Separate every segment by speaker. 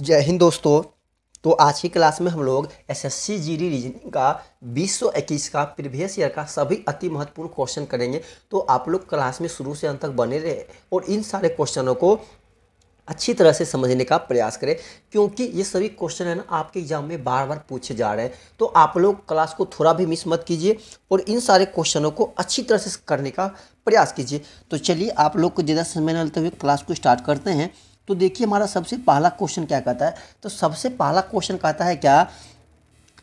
Speaker 1: जय हिंद दोस्तों तो आज की क्लास में हम लोग S S C G D reasoning का बीस सौ इक्कीस का प्रीवियस ईयर का सभी अति महत्वपूर्ण क्वेश्चन करेंगे तो आप लोग क्लास में शुरू से अंत तक बने रहे और इन सारे क्वेश्चनों को अच्छी तरह से समझने का प्रयास करें क्योंकि ये सभी क्वेश्चन है ना आपके एग्जाम में बार बार पूछे जा रहे हैं तो आप लोग क्लास को थोड़ा भी मिस मत कीजिए और इन सारे क्वेश्चनों को अच्छी तरह से करने का प्रयास कीजिए तो चलिए आप लोग को ज़्यादा समय न लेते हुए क्लास को स्टार्ट करते हैं तो देखिए हमारा सबसे पहला क्वेश्चन क्या कहता है तो सबसे पहला क्वेश्चन कहता है क्या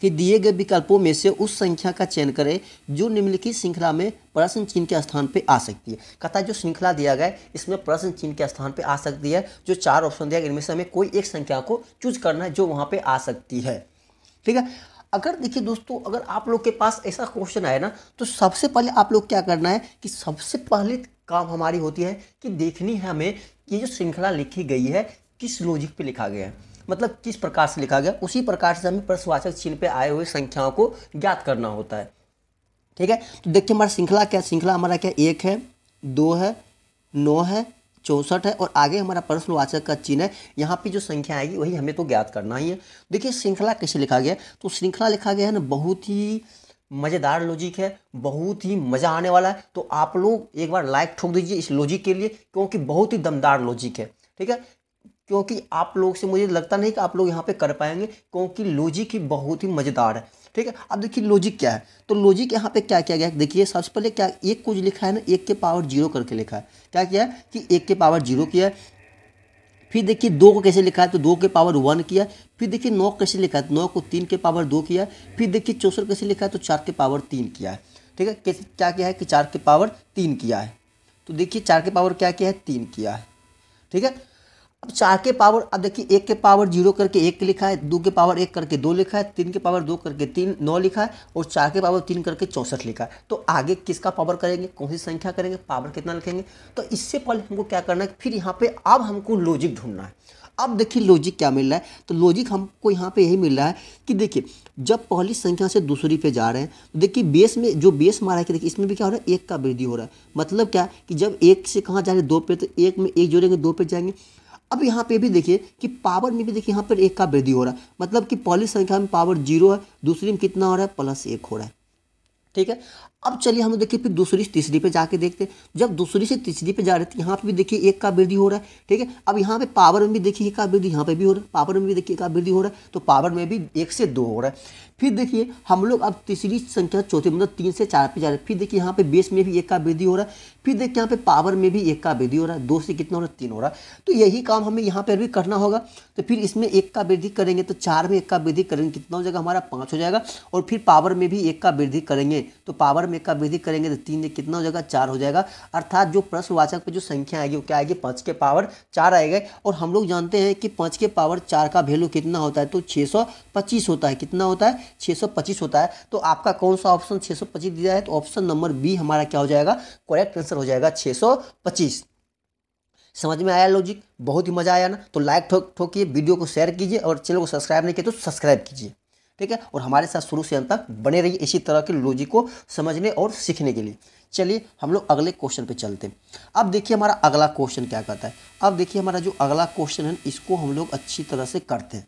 Speaker 1: कि दिए गए विकल्पों में से उस संख्या का चयन करें जो निम्नलिखित श्रृंखला में प्रश्न चिन्ह के स्थान पर आ सकती है कथा जो श्रृंखला दिया गया है इसमें प्रश्न चिन्ह के स्थान पर आ सकती है जो चार ऑप्शन दिया गया इनमें से हमें कोई एक संख्या को चूज करना है जो वहाँ पर आ सकती है ठीक है अगर देखिए दोस्तों अगर आप लोग के पास ऐसा क्वेश्चन आए ना तो सबसे पहले आप लोग क्या करना है कि सबसे पहले काम हमारी होती है कि देखनी है हमें ये जो श्रृंखला लिखी गई है किस लॉजिक पे लिखा गया है मतलब किस प्रकार से लिखा गया उसी प्रकार से हमें प्रश्नवाचक चिन्ह पे आए हुए संख्याओं को ज्ञात करना होता है ठीक है तो देखिए हमारा श्रृंखला क्या श्रृंखला हमारा क्या एक है दो है नौ है चौंसठ है और आगे हमारा प्रश्नवाचक का चिन्ह है यहाँ पे जो संख्या आएगी वही हमें तो ज्ञात करना ही है देखिए श्रृंखला कैसे लिखा गया तो श्रृंखला लिखा गया है ना बहुत ही मज़ेदार लॉजिक है बहुत ही मज़ा आने वाला है तो आप लोग एक बार लाइक ठोक दीजिए इस लॉजिक के लिए क्योंकि बहुत ही दमदार लॉजिक है ठीक है क्योंकि आप लोग से मुझे लगता नहीं कि आप लोग यहाँ पे कर पाएंगे क्योंकि लॉजिक ही बहुत ही मज़ेदार है ठीक है अब देखिए लॉजिक क्या है तो लॉजिक यहाँ पे क्या किया गया है देखिए सबसे पहले क्या एक कुछ लिखा है ना एक के पावर जीरो करके लिखा है क्या किया है कि एक के पावर जीरो किया है फिर देखिए दो को कैसे लिखा है तो दो के पावर वन किया फिर देखिए नौ कैसे लिखा है तो नौ को तीन के पावर दो किया फिर देखिए चौसठ कैसे लिखा है तो चार के पावर तीन किया है ठीक है कैसे क्या किया है कि चार के पावर तीन किया है तो देखिए चार के पावर क्या किया है तीन किया है ठीक है अब चार के पावर अब देखिए एक के पावर जीरो करके एक लिखा है दो के पावर एक करके दो लिखा है तीन के पावर दो करके तीन नौ लिखा है और चार के पावर तीन करके चौंसठ लिखा है तो आगे किसका पावर करेंगे कौन सी संख्या करेंगे पावर कितना लिखेंगे तो इससे पहले हमको क्या करना है फिर यहाँ पे अब हमको लॉजिक ढूंढना है अब देखिए लॉजिक क्या मिल रहा है तो लॉजिक हमको यहाँ पे यही मिल रहा है कि देखिए जब पहली संख्या से दूसरी पे जा रहे हैं तो देखिए बेस में जो बेस मारा है कि देखिए इसमें भी क्या हो रहा है एक का वृद्धि हो रहा है मतलब क्या कि जब एक से कहाँ जा रहे हैं दो पे तो एक में एक जोड़ेंगे दो पे जाएंगे अब यहाँ पे भी देखिए कि पावर में भी देखिए यहाँ पर एक का वृद्धि हो रहा है मतलब कि पहली संख्या में पावर जीरो है दूसरी में कितना हो रहा है प्लस एक हो रहा है ठीक है अब चलिए हम देखिए फिर दूसरी से तीसरी पे जाके देखते हैं जब दूसरी से तीसरी पे जा रहे थे यहाँ पे भी देखिए एक का वृद्धि हो रहा है ठीक है अब यहाँ पे पावर में भी देखिए एक का वृद्धि यहाँ पे भी हो रहा है पावर में भी देखिए एक का वृद्धि हो रहा है तो पावर में भी एक से दो हो रहा है फिर देखिए हम लोग अब तीसरी संख्या चौथी मतलब तीन से चार पे जा रहे हैं फिर देखिए यहाँ पे बेस में भी एक का वृद्धि हो रहा है फिर देखिए यहाँ पे पावर में भी एक का वृद्धि हो रहा है दो से कितना हो रहा है तीन हो रहा है तो यही काम हमें यहाँ पर भी करना होगा तो फिर इसमें एक का वृद्धि करेंगे तो चार में एक का वृद्धि करेंगे कितना हो जाएगा हमारा पाँच हो जाएगा और फिर पावर में भी एक का वृद्धि करेंगे तो पावर में का वृद्धि करेंगे तो तीन कितना हो जाएगा चार हो जाएगा अर्थात जो प्रश्नवाचक पे जो संख्या आएगी वो क्या आएगी पाँच के पावर चार आएगा और हम लोग जानते हैं कि पाँच के पावर चार का वैल्यू कितना होता है तो छः होता है कितना होता है छः होता है तो आपका कौन सा ऑप्शन छः दिया है तो ऑप्शन नंबर बी हमारा क्या हो जाएगा करेक्ट आंसर हो जाएगा छः समझ में आया लॉजिक बहुत ही मज़ा आया ना तो लाइक ठोक ठोकिए वीडियो को शेयर कीजिए और चैनल को सब्सक्राइब नहीं किया तो सब्सक्राइब कीजिए ठीक है और हमारे साथ शुरू से अंत तक बने रहिए इसी तरह के लॉजिक को समझने और सीखने के लिए चलिए हम लोग अगले क्वेश्चन पे चलते हैं अब देखिए हमारा अगला क्वेश्चन क्या कहता है अब देखिए हमारा जो अगला क्वेश्चन है इसको हम लोग अच्छी तरह से करते हैं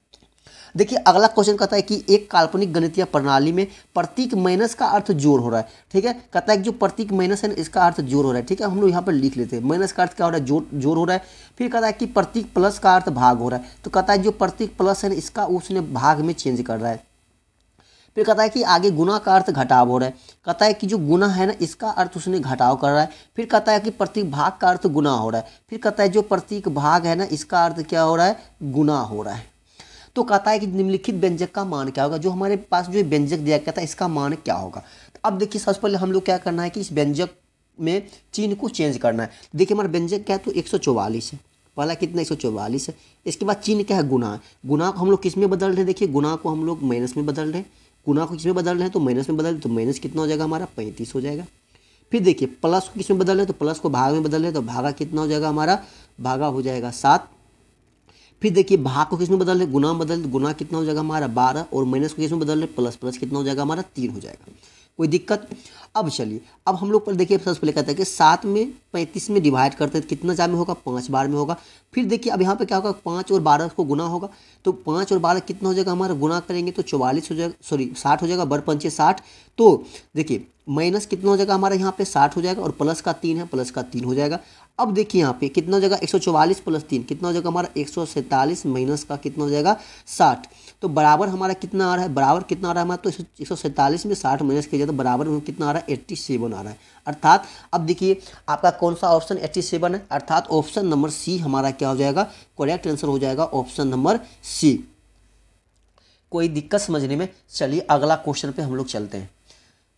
Speaker 1: देखिए अगला क्वेश्चन कहता है कि एक काल्पनिक गणितीय प्रणाली में प्रतीक माइनस का अर्थ जोर हो रहा है ठीक है कहता है कि जो प्रतीक माइनस है इसका अर्थ जोर हो रहा है ठीक है हम लोग यहाँ पर लिख लेते हैं माइनस का अर्थ क्या हो रहा है जोर जोर हो रहा है फिर कहता है कि प्रतीक प्लस का अर्थ भाग हो रहा है तो कहता है जो प्रतीक प्लस है इसका उसने भाग में चेंज कर रहा है फिर कहता है कि आगे गुना का अर्थ घटाव हो रहा है कहता है कि जो गुना है ना इसका अर्थ उसने घटाव कर रहा है फिर कहता है कि प्रतीक भाग का अर्थ गुना हो रहा है फिर कहता है जो प्रतीक भाग है ना इसका अर्थ क्या हो रहा है गुना हो रहा है तो कहता है कि निम्नलिखित व्यंजक का मान क्या होगा जो हमारे पास जो व्यंजक दिया गया था इसका मान क्या होगा तो अब देखिए सबसे पहले हम लोग क्या करना है कि इस व्यंजक में चिन्ह को चेंज करना है देखिए हमारा व्यंजक क्या है तो एक है पहला कितना एक है इसके बाद चिन्ह क्या है गुना गुना को हम लोग किस में बदल रहे हैं देखिए गुना को हम लोग माइनस में बदल रहे हैं गुना को किस में बदलना है तो माइनस में बदल तो माइनस कितना हो जाएगा हमारा पैंतीस हो जाएगा फिर देखिए प्लस को किस में बदलना है तो प्लस को भाग में बदल है तो भागा कितना हो जाएगा हमारा भागा हो जाएगा सात फिर देखिए भाग को किस में बदल रहे गुना बदल तो गुना कितना हो जाएगा हमारा बारह और माइनस को किस में बदल रहे प्लस प्लस कितना हो जाएगा हमारा तीन हो जाएगा कोई दिक्कत अब चलिए अब हम लोग पर देखिए सबसे पहले कहते हैं कि सात में पैंतीस में डिवाइड करते हैं तो कितना जा में होगा पाँच बार में होगा फिर देखिए अब यहाँ पे क्या होगा पाँच और बारह को गुना होगा तो पाँच और बारह कितना हो जाएगा हमारा गुना करेंगे तो चौवालीस हो जाएगा सॉरी साठ हो जाएगा बर पंचे साठ तो देखिए माइनस कितना हो जाएगा हमारा यहाँ पे साठ हो जाएगा और प्लस का तीन है प्लस का तीन हो जाएगा अब देखिए यहाँ पे कितना हो जाएगा एक सौ चौवालीस प्लस तीन कितना हो जाएगा हमारा एक सौ सैंतालीस माइनस का कितना हो जाएगा साठ तो बराबर हमारा कितना आ रहा है बराबर कितना आ रहा है हमारा तो एक सौ सैंतालीस में साठ माइनस किया जाए तो बराबर में कितना आ रहा है एट्टी सेवन आ रहा है अर्थात अब देखिए आपका कौन सा ऑप्शन एट्टी सेवन है अर्थात ऑप्शन नंबर सी हमारा क्या हो जाएगा करेक्ट आंसर हो जाएगा ऑप्शन नंबर सी कोई दिक्कत समझने में चलिए अगला क्वेश्चन पर हम लोग चलते हैं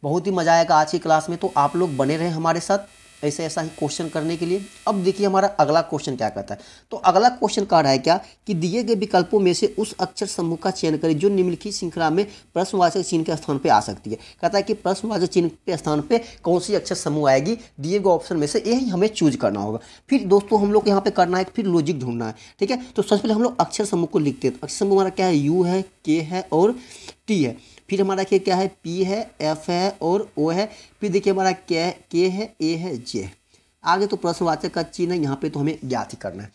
Speaker 1: बहुत ही मज़ा आएगा आज की क्लास में तो आप लोग बने रहें हमारे साथ ऐसे ऐसा ही क्वेश्चन करने के लिए अब देखिए हमारा अगला क्वेश्चन क्या कहता है तो अगला क्वेश्चन कह रहा है क्या कि दिए गए विकल्पों में से उस अक्षर समूह का चयन करें जो निम्नलिखित श्रृंखला में प्रश्नवाचक चिन्ह के स्थान पर आ सकती है कहता है कि प्रश्नवाचक चिन्ह के स्थान पर कौन सी अक्षर समूह आएगी दिए गए ऑप्शन में से यही हमें चूज करना होगा फिर दोस्तों हम लोग यहाँ पर करना है फिर लॉजिक ढूंढना है ठीक है तो सबसे पहले हम लोग अक्षर समूह को लिखते हैं तो अक्षर समूह हमारा क्या है यू है के है और टी है फिर हमारा क्या क्या है पी है एफ है और ओ है फिर देखिए हमारा के के है ए है जे है आगे तो प्रश्नवाचक का चिन्ह है यहाँ पे तो हमें ज्ञात ही करना है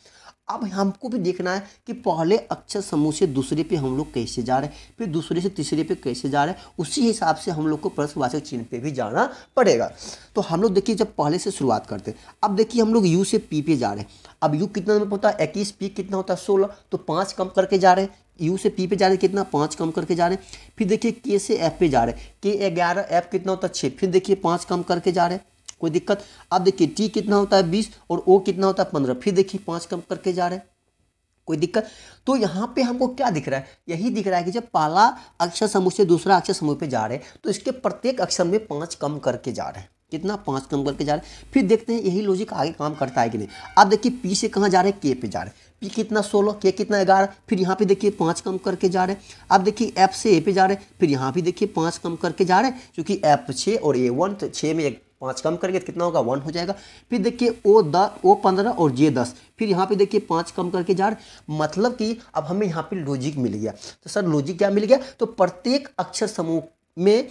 Speaker 1: अब हमको भी देखना है कि पहले अक्षर समूह से दूसरे पे हम लोग कैसे जा रहे हैं फिर दूसरे से तीसरे पे कैसे जा रहे हैं उसी हिसाब से हम लोग को प्रश्नवाचक चिन्ह पे भी जाना पड़ेगा तो हम लोग देखिए जब पहले से शुरुआत करते हैं अब देखिए हम लोग यू से पी पे जा रहे हैं अब यू कितना होता है इक्कीस पी कितना होता है सोलह तो पाँच कम करके जा रहे हैं यू से पी पे जा रहे कितना पाँच कम करके जा रहे फिर देखिए के से एफ पे जा रहे के ग्यारह एफ कितना होता है छः फिर देखिए पाँच कम करके जा रहे कोई दिक्कत अब देखिए टी कितना होता है बीस और ओ कितना होता है पंद्रह फिर देखिए पाँच कम करके जा रहे कोई दिक्कत तो यहाँ पे हमको क्या दिख रहा है यही दिख रहा है कि जब पहला अक्षर समूह से दूसरा अक्षर समूह पे जा रहे हैं तो इसके प्रत्येक अक्षर में पाँच कम करके जा रहे हैं कितना पाँच कम करके जा रहे हैं फिर देखते हैं यही लॉजिक आगे काम करता है कि नहीं अब देखिए पी से कहाँ जा रहे हैं के पे जा रहे हैं पी कितना सोलह के कितना ग्यारह फिर यहाँ पे देखिए पाँच कम करके जा रहे हैं अब देखिए एफ से ए पे जा रहे हैं फिर यहाँ भी देखिए पाँच कम करके जा रहे हैं क्योंकि एफ छः और ए वन तो छः में एक पाँच कम करके तो कितना होगा वन हो जाएगा फिर देखिए ओ द ओ पंद्रह और जे दस फिर यहाँ पे देखिए पाँच कम करके जा रहे मतलब कि अब हमें यहाँ पे लॉजिक मिल गया तो सर लॉजिक क्या मिल गया तो प्रत्येक अक्षर समूह में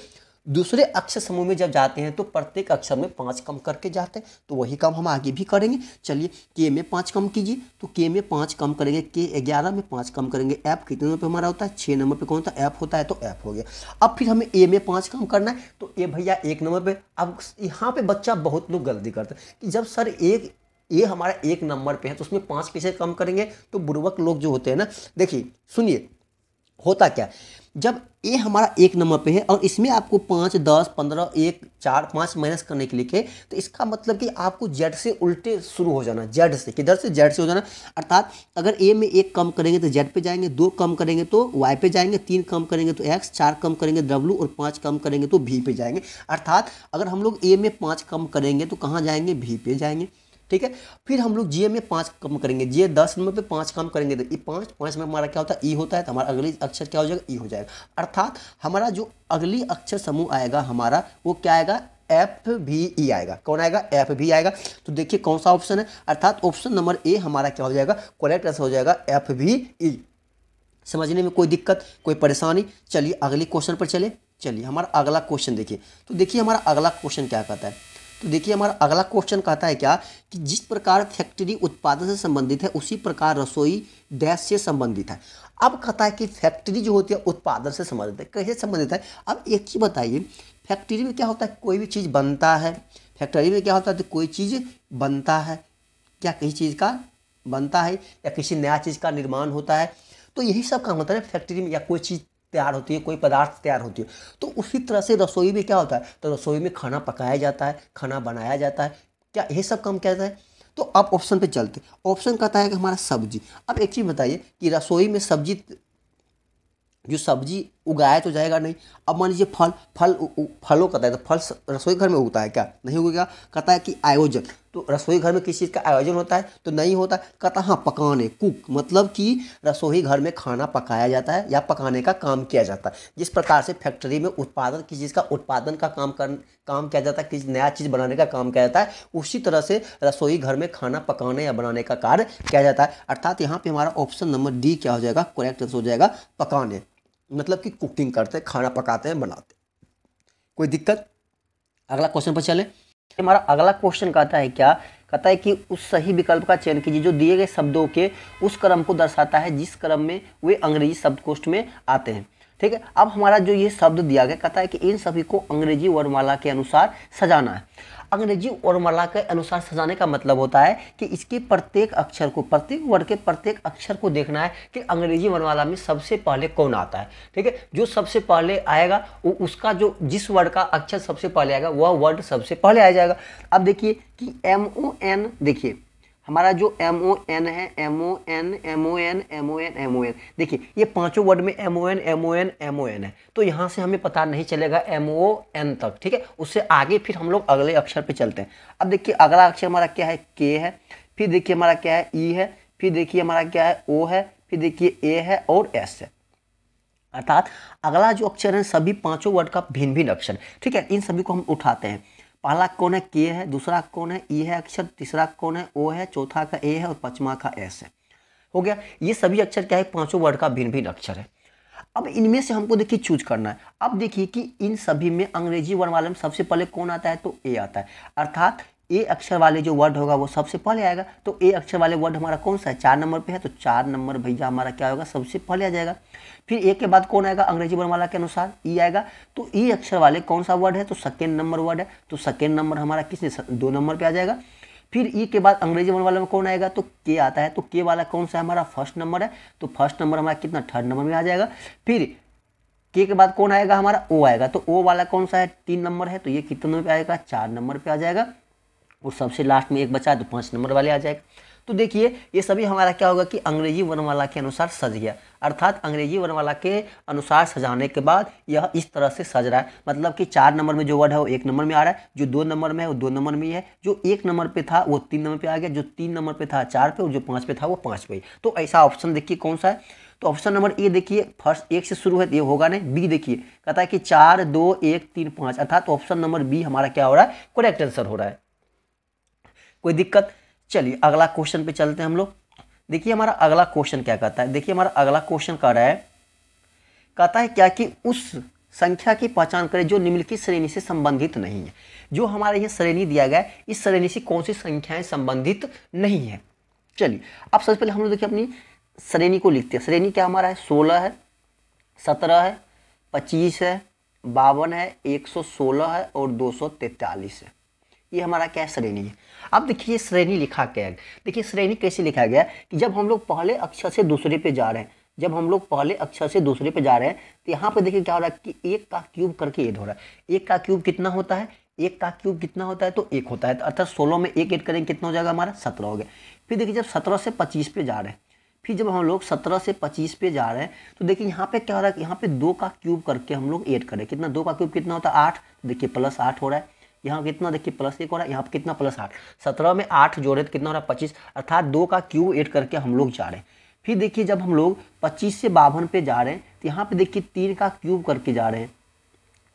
Speaker 1: दूसरे अक्षर समूह में जब जाते हैं तो प्रत्येक अक्षर में पाँच कम करके जाते हैं तो वही काम हम आगे भी करेंगे चलिए के में पाँच कम कीजिए तो के में पाँच कम करेंगे के ग्यारह में पाँच कम करेंगे ऐप कितने नंबर पर हमारा होता है छः नंबर पर कौन होता है ऐप होता है तो ऐप हो गया अब फिर हमें ए में पाँच कम करना है तो ए भैया एक नंबर पर अब यहाँ पर बच्चा बहुत लोग गलती करते हैं कि जब सर एक ये हमारा एक नंबर पे है तो उसमें पाँच पीछे कम करेंगे तो बुर्वक लोग जो होते हैं ना देखिए सुनिए होता क्या जब ए हमारा एक नंबर पे है और इसमें आपको पाँच दस पंद्रह एक चार पाँच माइनस करने के लिखे तो इसका मतलब कि आपको जेड से उल्टे शुरू हो जाना जेड से किधर से जेड से हो जाना अर्थात अगर ए में एक कम करेंगे तो जेड पे जाएंगे दो कम करेंगे तो वाई पे जाएंगे तीन कम करेंगे तो एक्स चार कम करेंगे डब्ल्यू और पाँच कम करेंगे तो भी पे जाएंगे अर्थात अगर हम लोग ए में पाँच कम करेंगे तो कहाँ जाएंगे भी पे जाएंगे ठीक है फिर हम लोग जीए में पांच कम करेंगे जीए दस नंबर पे पांच काम करेंगे तो ये पांच पांच में हमारा क्या होता है ई e होता है तो हमारा अगली अक्षर क्या हो जाएगा ई e हो जाएगा अर्थात हमारा जो अगली अक्षर समूह आएगा हमारा वो क्या आएगा एफ भी ई आएगा कौन आएगा एफ भी आएगा तो देखिए कौन सा ऑप्शन है अर्थात ऑप्शन नंबर ए हमारा क्या हो जाएगा करेक्ट आंसर हो जाएगा एफ भी ई समझने में कोई दिक्कत कोई परेशानी चलिए अगले क्वेश्चन पर चले चलिए हमारा अगला क्वेश्चन देखिए तो देखिए हमारा अगला क्वेश्चन क्या कहता है तो देखिए हमारा अगला क्वेश्चन कहता है क्या कि जिस प्रकार फैक्ट्री उत्पादन से संबंधित है उसी प्रकार रसोई डैश से संबंधित है अब कहता है कि फैक्ट्री जो होती है उत्पादन से संबंधित है कैसे संबंधित है अब एक चीज़ बताइए फैक्ट्री में क्या होता है कोई भी चीज़ बनता है फैक्ट्री में क्या होता है तो कोई चीज़ बनता है क्या किसी चीज़ का बनता है या किसी नया चीज़ का निर्माण होता है तो यही सब काम मतलब होता है फैक्ट्री में या कोई चीज़ तैयार होती है कोई पदार्थ तैयार होती है तो उसी तरह से रसोई में क्या होता है तो रसोई में खाना पकाया जाता है खाना बनाया जाता है क्या ये सब काम कहता है तो अब ऑप्शन पे चलते ऑप्शन कहता है कि हमारा सब्जी अब एक चीज़ बताइए कि रसोई में सब्जी जो सब्जी उगाया तो जाएगा नहीं अब मान लीजिए फल फल फलों कहता फलों का तो फल रसोई घर में उगता है क्या नहीं उगेगा कहता है कि आयोजन तो रसोई घर में किस चीज़ का आयोजन होता है तो नहीं होता कहता हाँ पकाने कुक मतलब कि रसोई घर में खाना पकाया जाता है या पकाने का काम किया जाता है जिस प्रकार से फैक्ट्री में उत्पादन किस चीज़ का उत्पादन का काम कर काम किया जाता है किसी नया चीज़ बनाने का काम किया जाता है उसी तरह से रसोई घर में खाना पकाने या बनाने का कार्य किया जाता है अर्थात यहाँ पर हमारा ऑप्शन नंबर डी क्या हो जाएगा करेक्ट आंसर हो जाएगा पकाने मतलब कि कुकिंग करते हैं खाना पकाते हैं बनाते हैं कोई दिक्कत अगला क्वेश्चन पर चले हमारा अगला क्वेश्चन कहता है क्या कहता है कि उस सही विकल्प का चयन कीजिए जो दिए गए शब्दों के उस क्रम को दर्शाता है जिस क्रम में वे अंग्रेजी शब्दकोष्ठ में आते हैं ठीक है अब हमारा जो ये शब्द दिया गया कहता है कि इन सभी को अंग्रेजी वर्णमाला के अनुसार सजाना है अंग्रेजी वर्णमाला के अनुसार सजाने का मतलब होता है कि इसके प्रत्येक अक्षर को प्रत्येक वर्ड के प्रत्येक अक्षर को देखना है कि अंग्रेजी वर्णमाला में सबसे पहले कौन आता है ठीक है जो सबसे पहले आएगा वो उसका जो जिस वर्ड का अक्षर सबसे पहले आएगा वह वर्ड सबसे पहले आ जाएगा अब देखिए कि एम ओ एन देखिए हमारा जो एम ओ एन है M O N M O N M O N M O N देखिए ये पांचों वर्ड में M O N M O N M O N है तो यहाँ से हमें पता नहीं चलेगा एम ओ एन तक ठीक है उससे आगे फिर हम लोग अगले अक्षर पे चलते हैं अब देखिए अगला अक्षर हमारा क्या है के है फिर देखिए हमारा क्या है ई e है फिर देखिए हमारा क्या है ओ है फिर देखिए ए है और एस है अर्थात अगला जो अक्षर है सभी पांचों वर्ड का भिन्न भिन्न अक्षर ठीक है इन सभी को हम उठाते हैं पहला कौन है के है दूसरा कौन है ई है अक्षर तीसरा कौन है ओ है चौथा का ए है और पांचवा का एस है हो गया ये सभी अक्षर क्या है पाँचों वर्ड का भिन्न भिन्न अक्षर है अब इनमें से हमको देखिए चूज करना है अब देखिए कि इन सभी में अंग्रेजी वर्णमाला वाले में सबसे पहले कौन आता है तो ए आता है अर्थात ए अक्षर वाले जो वर्ड होगा वो सबसे पहले आएगा तो ए अक्षर वाले वर्ड हमारा कौन सा है चार नंबर पे है तो चार नंबर भैया हमारा क्या होगा सबसे पहले आ जाएगा फिर ए के बाद कौन आएगा अंग्रेजी वर्णमाला के अनुसार ई आएगा तो ई अक्षर वाले कौन सा वर्ड है तो सेकेंड नंबर वर्ड है तो सेकेंड नंबर हमारा किसने दो नंबर पर आ जाएगा फिर ई के बाद अंग्रेजी वर्णमाला में कौन आएगा तो के आता है तो के वाला कौन सा हमारा फर्स्ट नंबर है तो फर्स्ट नंबर हमारा कितना थर्ड नंबर में आ जाएगा फिर के के बाद कौन आएगा हमारा ओ आएगा तो ओ वाला कौन सा है तीन नंबर है तो ये कितने नंबर पे आएगा चार नंबर पे आ जाएगा और सबसे लास्ट में एक बचा तो पाँच नंबर वाले आ जाएगा तो देखिए ये सभी हमारा क्या होगा कि अंग्रेजी वर्णमाला के अनुसार सज गया अर्थात अंग्रेजी वर्णमाला के अनुसार सजाने के बाद यह इस तरह से सज रहा है मतलब कि चार नंबर में जो वर्ड है वो एक नंबर में आ रहा है जो दो नंबर में है वो दो नंबर में ही है जो एक नंबर पे था वो तीन नंबर पे आ गया जो तीन नंबर पे था चार पे और जो पाँच पे था वो पाँच पे तो ऐसा ऑप्शन देखिए कौन सा है तो ऑप्शन नंबर ए देखिए फर्स्ट एक से शुरू है तो ये होगा नहीं बी देखिए कहता है कि चार दो एक तीन पाँच अर्थात ऑप्शन नंबर बी हमारा क्या हो रहा है करेक्ट आंसर हो रहा है कोई दिक्कत चलिए अगला क्वेश्चन पे चलते हैं हम लोग देखिए हमारा अगला क्वेश्चन क्या कहता है देखिए हमारा अगला क्वेश्चन कह रहा है कहता है क्या कि उस संख्या की पहचान करें जो निम्नलिखित श्रेणी से संबंधित नहीं है जो हमारे यहाँ श्रेणी दिया गया है इस श्रेणी से कौन सी संख्याएं संबंधित नहीं है चलिए अब सबसे पहले हम लोग देखिए अपनी श्रेणी को लिखते हैं श्रेणी क्या हमारा है सोलह है सत्रह है पच्चीस है बावन है एक सौ सोलह है और दो सौ तैंतालीस है ये हमारा क्या श्रेणी है अब देखिए श्रेणी लिखा क्या है देखिए श्रेणी कैसे लिखा गया कि जब हम लोग पहले अक्षर से दूसरे पे जा रहे हैं जब हम लोग पहले अक्षर से दूसरे पे जा रहे हैं तो यहाँ पे देखिए क्या हो रहा है कि एक का क्यूब करके एड हो रहा है एक का क्यूब कितना होता है एक का क्यूब कितना होता है तो एक होता है तो अर्थात सोलह में एक एड करेंगे कितना हो जाएगा हमारा सत्रह हो गया फिर देखिए जब सत्रह से पच्चीस पे जा रहे हैं फिर जब हम लोग सत्रह से पच्चीस पे जा रहे हैं तो देखिए यहाँ पे क्या हो रहा है यहाँ पे दो का क्यूब करके हम लोग एड करें कितना दो का क्यूब कितना होता है आठ देखिए प्लस आठ हो रहा है यहाँ कितना देखिए प्लस एक हो रहा है यहाँ पर कितना प्लस आठ सत्रह में आठ जोड़े तो कितना हो रहा है पच्चीस अर्थात दो का क्यूब एड करके हम लोग जा रहे हैं फिर देखिए जब हम लोग पच्चीस से बावन पे जा रहे हैं तो यहाँ पे देखिए तीन का क्यूब करके जा रहे हैं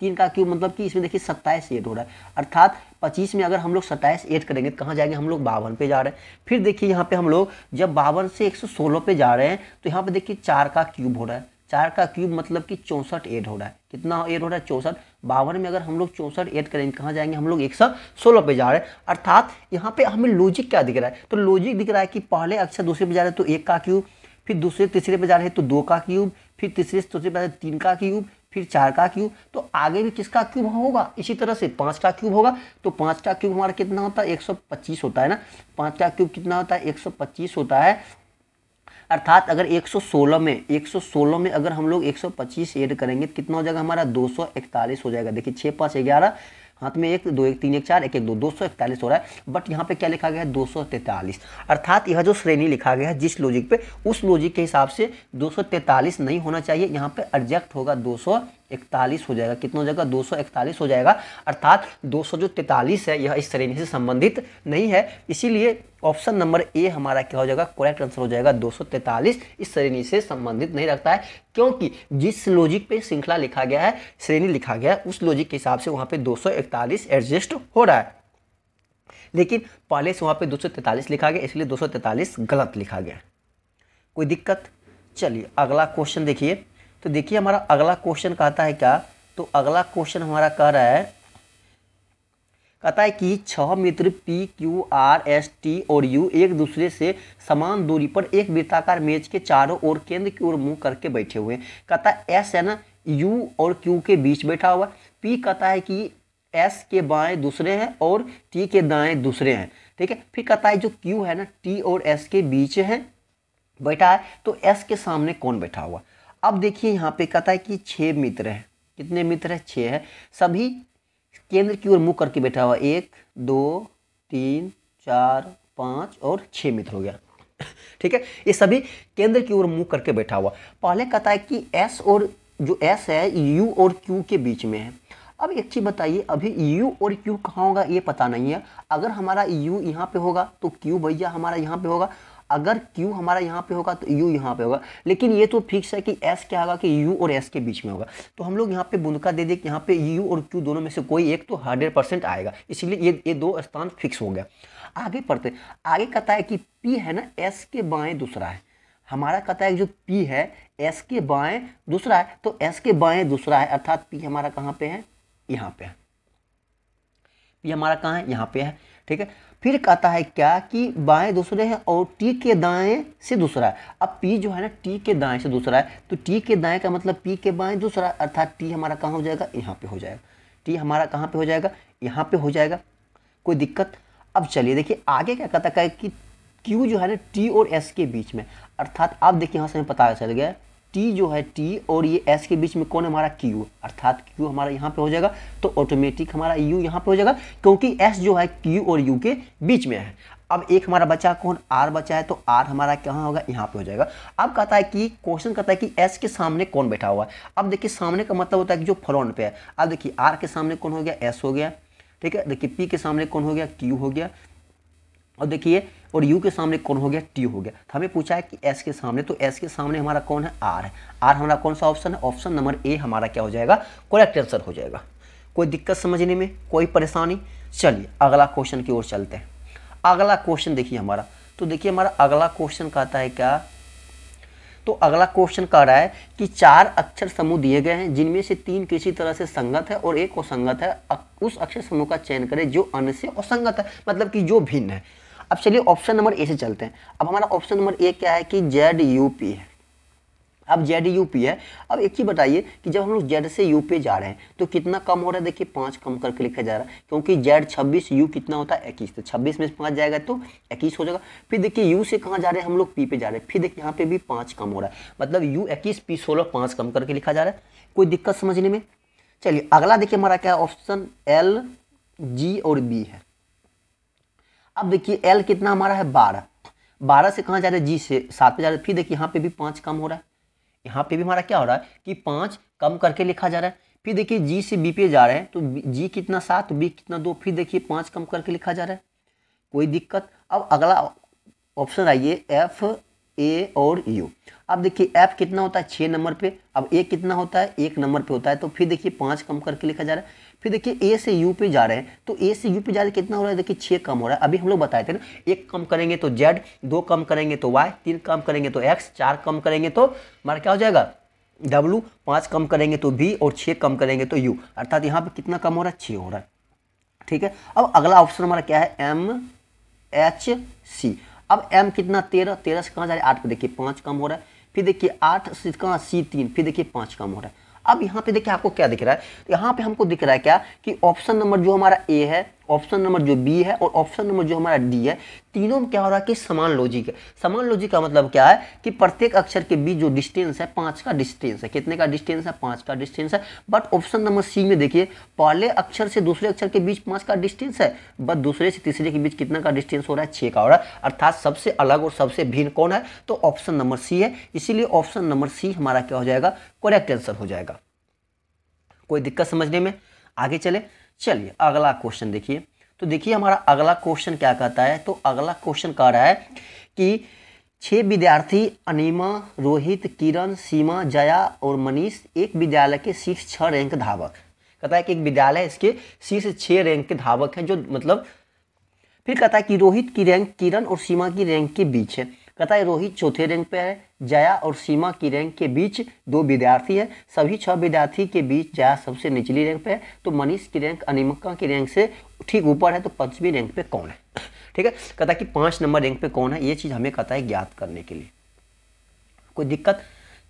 Speaker 1: तीन का क्यूब मतलब कि इसमें देखिए सत्ताईस एड हो रहा है अर्थात पच्चीस में अगर हम लोग सत्ताईस एड करेंगे तो कहाँ जाएंगे हम लोग बावन पे जा रहे हैं फिर देखिए यहाँ पे हम लोग जब बावन से एक सौ सोलह पे जा रहे हैं तो यहाँ पे देखिए चार का क्यूब हो रहा है चार का क्यूब मतलब कि चौंसठ एड हो रहा है कितना एड हो रहा है चौंसठ बावन में अगर हम लोग चौंसठ ऐड करेंगे कहाँ जाएंगे हम लोग एक सौ सोलह पे जा रहे हैं अर्थात यहाँ पे हमें लॉजिक क्या दिख रहा है तो लॉजिक दिख रहा है कि पहले अक्षर दूसरे पे जा रहे हैं तो एक का क्यूब फिर दूसरे तीसरे पे जा रहे हैं तो दो का क्यूब फिर तीसरे से दूसरे पे जा रहे हैं तीन का क्यूब फिर चार का क्यूब तो आगे भी किसका क्यूब होगा इसी तरह से पाँच का क्यूब होगा तो पाँच का क्यूब हमारा कितना होता है एक सौ पच्चीस होता है ना पाँच का क्यूब कितना होता है एक सौ पच्चीस होता है अर्थात अगर 116 में 116 में अगर हम लोग 125 ऐड करेंगे तो कितना हो जाएगा हमारा 241 हो जाएगा देखिए छः पाँच ग्यारह हाथ में एक दो एक तीन एक चार एक एक दो दो सौ इकतालीस हो रहा है बट यहाँ पे क्या लिखा गया है दो सौ तैंतालीस अर्थात यह जो श्रेणी लिखा गया है जिस लॉजिक पे उस लॉजिक के हिसाब से दो सौ तैंतालीस नहीं होना चाहिए यहाँ पे एडजस्ट होगा दो सौ इकतालीस हो जाएगा कितना हो जाएगा दो सौ इकतालीस हो जाएगा अर्थात दो सौ जो तैतालीस है यह इस श्रेणी से संबंधित नहीं है इसीलिए ऑप्शन नंबर ए हमारा क्या हो जाएगा करेक्ट आंसर हो जाएगा दो सौ तैतालीस इस श्रेणी से संबंधित नहीं रखता है क्योंकि जिस लॉजिक पे श्रृंखला लिखा गया है श्रेणी लिखा गया है उस लॉजिक के हिसाब से वहाँ पर दो सौ इकतालीस एडजस्ट हो रहा है लेकिन पहले से वहाँ सौ तैतालीस लिखा गया इसलिए तैतालीस गलत लिखा गया कोई दिक्कत चलिए अगला क्वेश्चन देखिए तो देखिए हमारा अगला क्वेश्चन कहता है क्या तो अगला क्वेश्चन हमारा कह रहा है कहता है कि छह मित्र P Q R S T और यू एक दूसरे से समान दूरी पर एक वृत्ताकार मेज के चारों ओर केंद्र की ओर मुंह करके बैठे हुए हैं कहता है एस है ना यू और क्यू के बीच बैठा हुआ पी कहता है कि एस के बाएं दूसरे हैं और टी के दाएं दूसरे हैं ठीक है फिर कहता है जो क्यू है ना टी और एस के बीच है बैठा है तो एस के सामने कौन बैठा हुआ अब देखिए यहाँ पे कहता है कि छः मित्र है कितने मित्र है छः है सभी केंद्र की ओर मुँह करके बैठा हुआ एक दो तीन चार पाँच और छः मित्र हो गया ठीक है ये सभी केंद्र की ओर मुँह करके बैठा हुआ पहले कहता है कि एस और जो एस है यू और क्यू के बीच में है अब एक चीज़ बताइए अभी यू और क्यू कहाँ होगा ये पता नहीं है अगर हमारा यू यहाँ पे होगा तो क्यू भैया हमारा यहाँ पे होगा अगर Q हमारा यहाँ पे होगा तो U यहाँ पे होगा लेकिन ये तो फिक्स है कि S क्या होगा कि U और S के बीच में होगा तो हम लोग यहाँ पे बुनका दे दे कि यहाँ पे U और Q दोनों में से कोई एक तो हंड्रेड परसेंट आएगा इसीलिए ये ये दो स्थान फिक्स हो गया आगे पढ़ते आगे कहता है कि P है ना एस के बाएँ दूसरा है हमारा कहता है जो पी है एस के बाएँ दूसरा है तो एस के बाएँ दूसरा है अर्थात पी हमारा कहाँ पर है यहाँ पर है पी हमारा कहाँ है यहाँ पे है ठीक है फिर कहता है क्या कि बाएं दूसरे हैं और टी के दाएं से दूसरा है अब पी जो है ना टी के दाएं से दूसरा है तो टी के दाएं का मतलब पी के बाएं दूसरा अर्थात टी हमारा कहाँ हो जाएगा यहाँ पे हो जाएगा टी हमारा कहाँ पे हो जाएगा यहाँ पे हो जाएगा कोई दिक्कत अब चलिए देखिए आगे क्या कहता है कि क्यू जो है ना टी और एस के बीच में अर्थात अब देखिए यहाँ से हमें पता चल गया टी जो है टी और ये एस के बीच में कौन है हमारा क्यू अर्थात क्यू हमारा यहाँ पे हो जाएगा तो ऑटोमेटिक हमारा यू यहाँ पे हो जाएगा क्योंकि एस जो है क्यू और यू के बीच में है अब एक हमारा बचा कौन आर बचा है तो आर हमारा कहाँ होगा यहाँ पे हो जाएगा अब कहता है कि क्वेश्चन कहता है कि एस के सामने कौन बैठा हुआ है अब देखिए सामने का मतलब होता है कि जो फ्रंट पे है अब देखिए आर के सामने कौन हो गया एस हो गया ठीक है देखिए पी के सामने कौन हो गया क्यू हो गया और देखिए और यू के सामने कौन हो गया टी हो गया तो हमें पूछा है कि एस के सामने तो एस के सामने हमारा कौन है आर है आर हमारा कौन सा ऑप्शन है ऑप्शन नंबर ए हमारा क्या हो जाएगा करेक्ट आंसर हो जाएगा कोई दिक्कत समझने में कोई परेशानी चलिए अगला क्वेश्चन की ओर चलते हैं अगला क्वेश्चन देखिए हमारा तो देखिए हमारा अगला क्वेश्चन कहता है क्या तो अगला क्वेश्चन कह रहा है कि चार अक्षर समूह दिए गए हैं जिनमें से तीन किसी तरह से संगत है और एक असंगत है उस अक्षर समूह का चयन करें जो अन्य से असंगत है मतलब कि जो भिन्न है अब चलिए ऑप्शन नंबर ए से चलते हैं अब हमारा ऑप्शन नंबर ए क्या है कि जेड यू पी है अब जेड यू पी है अब एक चीज़ बताइए कि जब हम लोग जेड से यू पे जा रहे हैं तो कितना कम हो रहा है देखिए पाँच कम करके लिखा जा रहा है क्योंकि जेड छब्बीस यू कितना होता है इक्कीस तो छब्बीस में पाँच जाएगा तो इक्कीस हो जाएगा फिर देखिए यू से कहाँ जा रहे हैं हम लोग पी पे जा रहे हैं फिर देखिए यहाँ पे भी पाँच कम हो रहा है मतलब यू इक्कीस पी सोलह पाँच कम करके लिखा जा रहा है कोई दिक्कत समझने में चलिए अगला देखिए हमारा क्या है ऑप्शन एल जी और बी है अब देखिए एल कितना हमारा है बारह बारह से कहाँ जा रहा है जी से सात पे जा रहा है फिर देखिए यहाँ पे भी पाँच कम हो रहा है यहाँ पे भी हमारा क्या हो रहा है कि पाँच कम करके लिखा जा रहा है फिर देखिए जी से बी पे जा रहे हैं तो जी कितना सात बी तो कितना दो फिर देखिए पाँच कम करके लिखा जा रहा है कोई दिक्कत अब अगला ऑप्शन आइए एफ ए और यू अब देखिए एफ कितना होता है छः नंबर पे अब ए कितना होता है एक नंबर पे होता है तो फिर देखिए पाँच कम करके लिखा जा रहा है फिर देखिए ए से यू पे जा रहे हैं तो ए से यू पे जा रहे कितना हो रहा है देखिए छः कम हो रहा है अभी हम लोग बताए थे ना एक कम करेंगे तो जेड दो कम करेंगे तो वाई तीन कम करेंगे तो एक्स चार कम करेंगे तो हमारा क्या हो जाएगा डब्लू पाँच कम करेंगे तो बी और छः कम करेंगे तो यू अर्थात यहाँ पर कितना कम हो रहा है छः हो रहा है ठीक है अब अगला ऑप्शन हमारा क्या है एम एच सी अब एम कितना तेरह तेरह से कहाँ जा रहा है आठ पे देखिए पाँच कम हो रहा है फिर देखिए आठ से कहाँ सी तीन फिर देखिए पाँच कम हो रहा है अब यहां पे देखिए आपको क्या दिख रहा है तो यहां पे हमको दिख रहा है क्या कि ऑप्शन नंबर जो हमारा ए है ऑप्शन नंबर जो बी है और ऑप्शन नंबर जो हमारा डी है तीनों में क्या हो रहा है कि समान लॉजिक है समान लॉजिक का मतलब क्या है कि प्रत्येक अक्षर के बीच जो डिस्टेंस है पांच का डिस्टेंस है कितने का डिस्टेंस है पांच का डिस्टेंस है बट ऑप्शन नंबर सी में देखिए पहले अक्षर से दूसरे अक्षर के बीच पांच का डिस्टेंस है बट दूसरे से तीसरे के बीच कितना का डिस्टेंस हो रहा है छः का हो रहा है अर्थात सबसे अलग और सबसे भिन्न कौन है तो ऑप्शन नंबर सी है इसीलिए ऑप्शन नंबर सी हमारा क्या हो जाएगा करेक्ट आंसर हो जाएगा कोई दिक्कत समझने में आगे चले चलिए अगला क्वेश्चन देखिए तो देखिए हमारा अगला क्वेश्चन क्या कहता है तो अगला क्वेश्चन कह रहा है कि छह विद्यार्थी अनिमा रोहित किरण सीमा जया और मनीष एक विद्यालय के शीर्ष छः रैंक धावक कहता है कि एक विद्यालय इसके शीर्ष छः रैंक के धावक हैं जो मतलब फिर कहता है कि रोहित की रैंक किरण और सीमा की रैंक के बीच है कथा रोहित चौथे रैंक पे है जया और सीमा की रैंक के बीच दो विद्यार्थी है सभी छह विद्यार्थी के बीच जया सबसे निचली रैंक पे है तो मनीष की रैंक अनिमक्का की रैंक से ठीक ऊपर है तो पंचवीं रैंक पे कौन है ठीक है कथा कि पाँच नंबर रैंक पे कौन है ये चीज़ हमें कता है ज्ञात करने के लिए कोई दिक्कत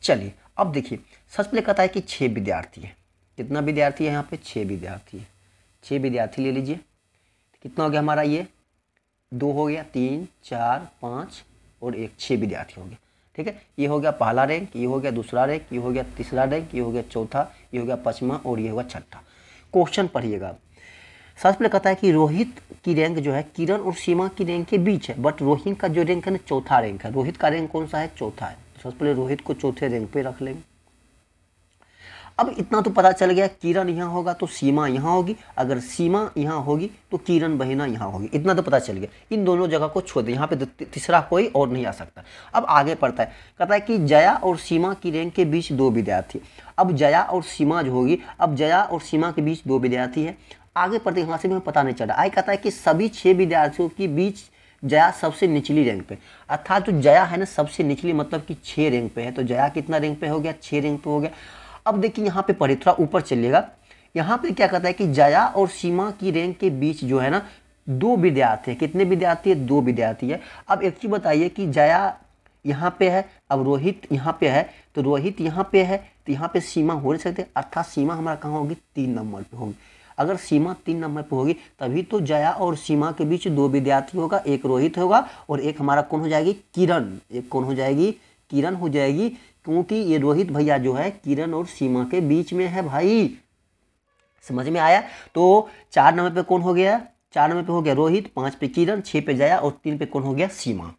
Speaker 1: चलिए अब देखिए सच पहले कथा है कि छः विद्यार्थी है कितना विद्यार्थी है यहाँ पे छः विद्यार्थी है छः विद्यार्थी ले लीजिए कितना हो गया हमारा ये दो हो गया तीन चार पाँच और एक छः विद्यार्थी होंगे ठीक है ये हो गया पहला रैंक ये हो गया दूसरा रैंक ये हो गया तीसरा रैंक ये हो गया चौथा ये हो गया पचमा और ये होगा छठा क्वेश्चन पढ़िएगा सबसे पहले कहता है कि रोहित की रैंक जो है किरण और सीमा की रैंक के बीच है बट रोहित का जो रैंक है ना चौथा रैंक है रोहित का रैंक कौन सा है चौथा है तो सबसे पहले रोहित को चौथे रैंक पे रख लेंगे अब इतना तो पता चल गया किरण यहाँ होगा तो सीमा यहाँ होगी अगर सीमा यहाँ होगी तो किरण बहिना यहाँ होगी इतना तो पता चल गया इन दोनों जगह को छोड़ दें यहाँ पे तीसरा कोई और नहीं आ सकता अब आगे पढ़ता है कहता है कि जया और सीमा की रैंक के बीच दो विद्यार्थी अब जया और सीमा जो होगी अब जया और सीमा के बीच दो विद्यार्थी है आगे पढ़ते यहाँ से भी हमें पता नहीं चला आगे कहता है कि सभी छः विद्यार्थियों के बीच जया सबसे निचली रैंक पे अर्थात जो जया है ना सबसे निचली मतलब कि छः रैंक पे है तो जया कितना रैंक पे हो गया छः रैंक पे हो गया अब देखिए यहाँ पे पढ़े थोड़ा ऊपर चलिएगा यहाँ पे क्या कहता है कि जया और सीमा की रैंक के बीच जो है ना दो विद्यार्थी है कितने विद्यार्थी है दो विद्यार्थी है अब एक चीज़ बताइए कि जया यहाँ पे है अब रोहित यहाँ पे है तो रोहित यहाँ पे है तो यहाँ पे सीमा हो नहीं सकते अर्थात सीमा हमारा कहाँ होगी तीन नंबर पर होगी अगर सीमा तीन नंबर पर होगी तभी तो जया और सीमा के बीच दो विद्यार्थी होगा एक रोहित होगा और एक हमारा कौन हो जाएगी किरण एक कौन हो जाएगी किरण हो जाएगी क्योंकि ये रोहित भैया जो है किरण और सीमा के बीच में है भाई समझ में आया तो चार नंबर पे कौन हो गया चार नंबर पे हो गया रोहित पाँच पे किरण छः पे जया और तीन पे कौन हो गया सीमा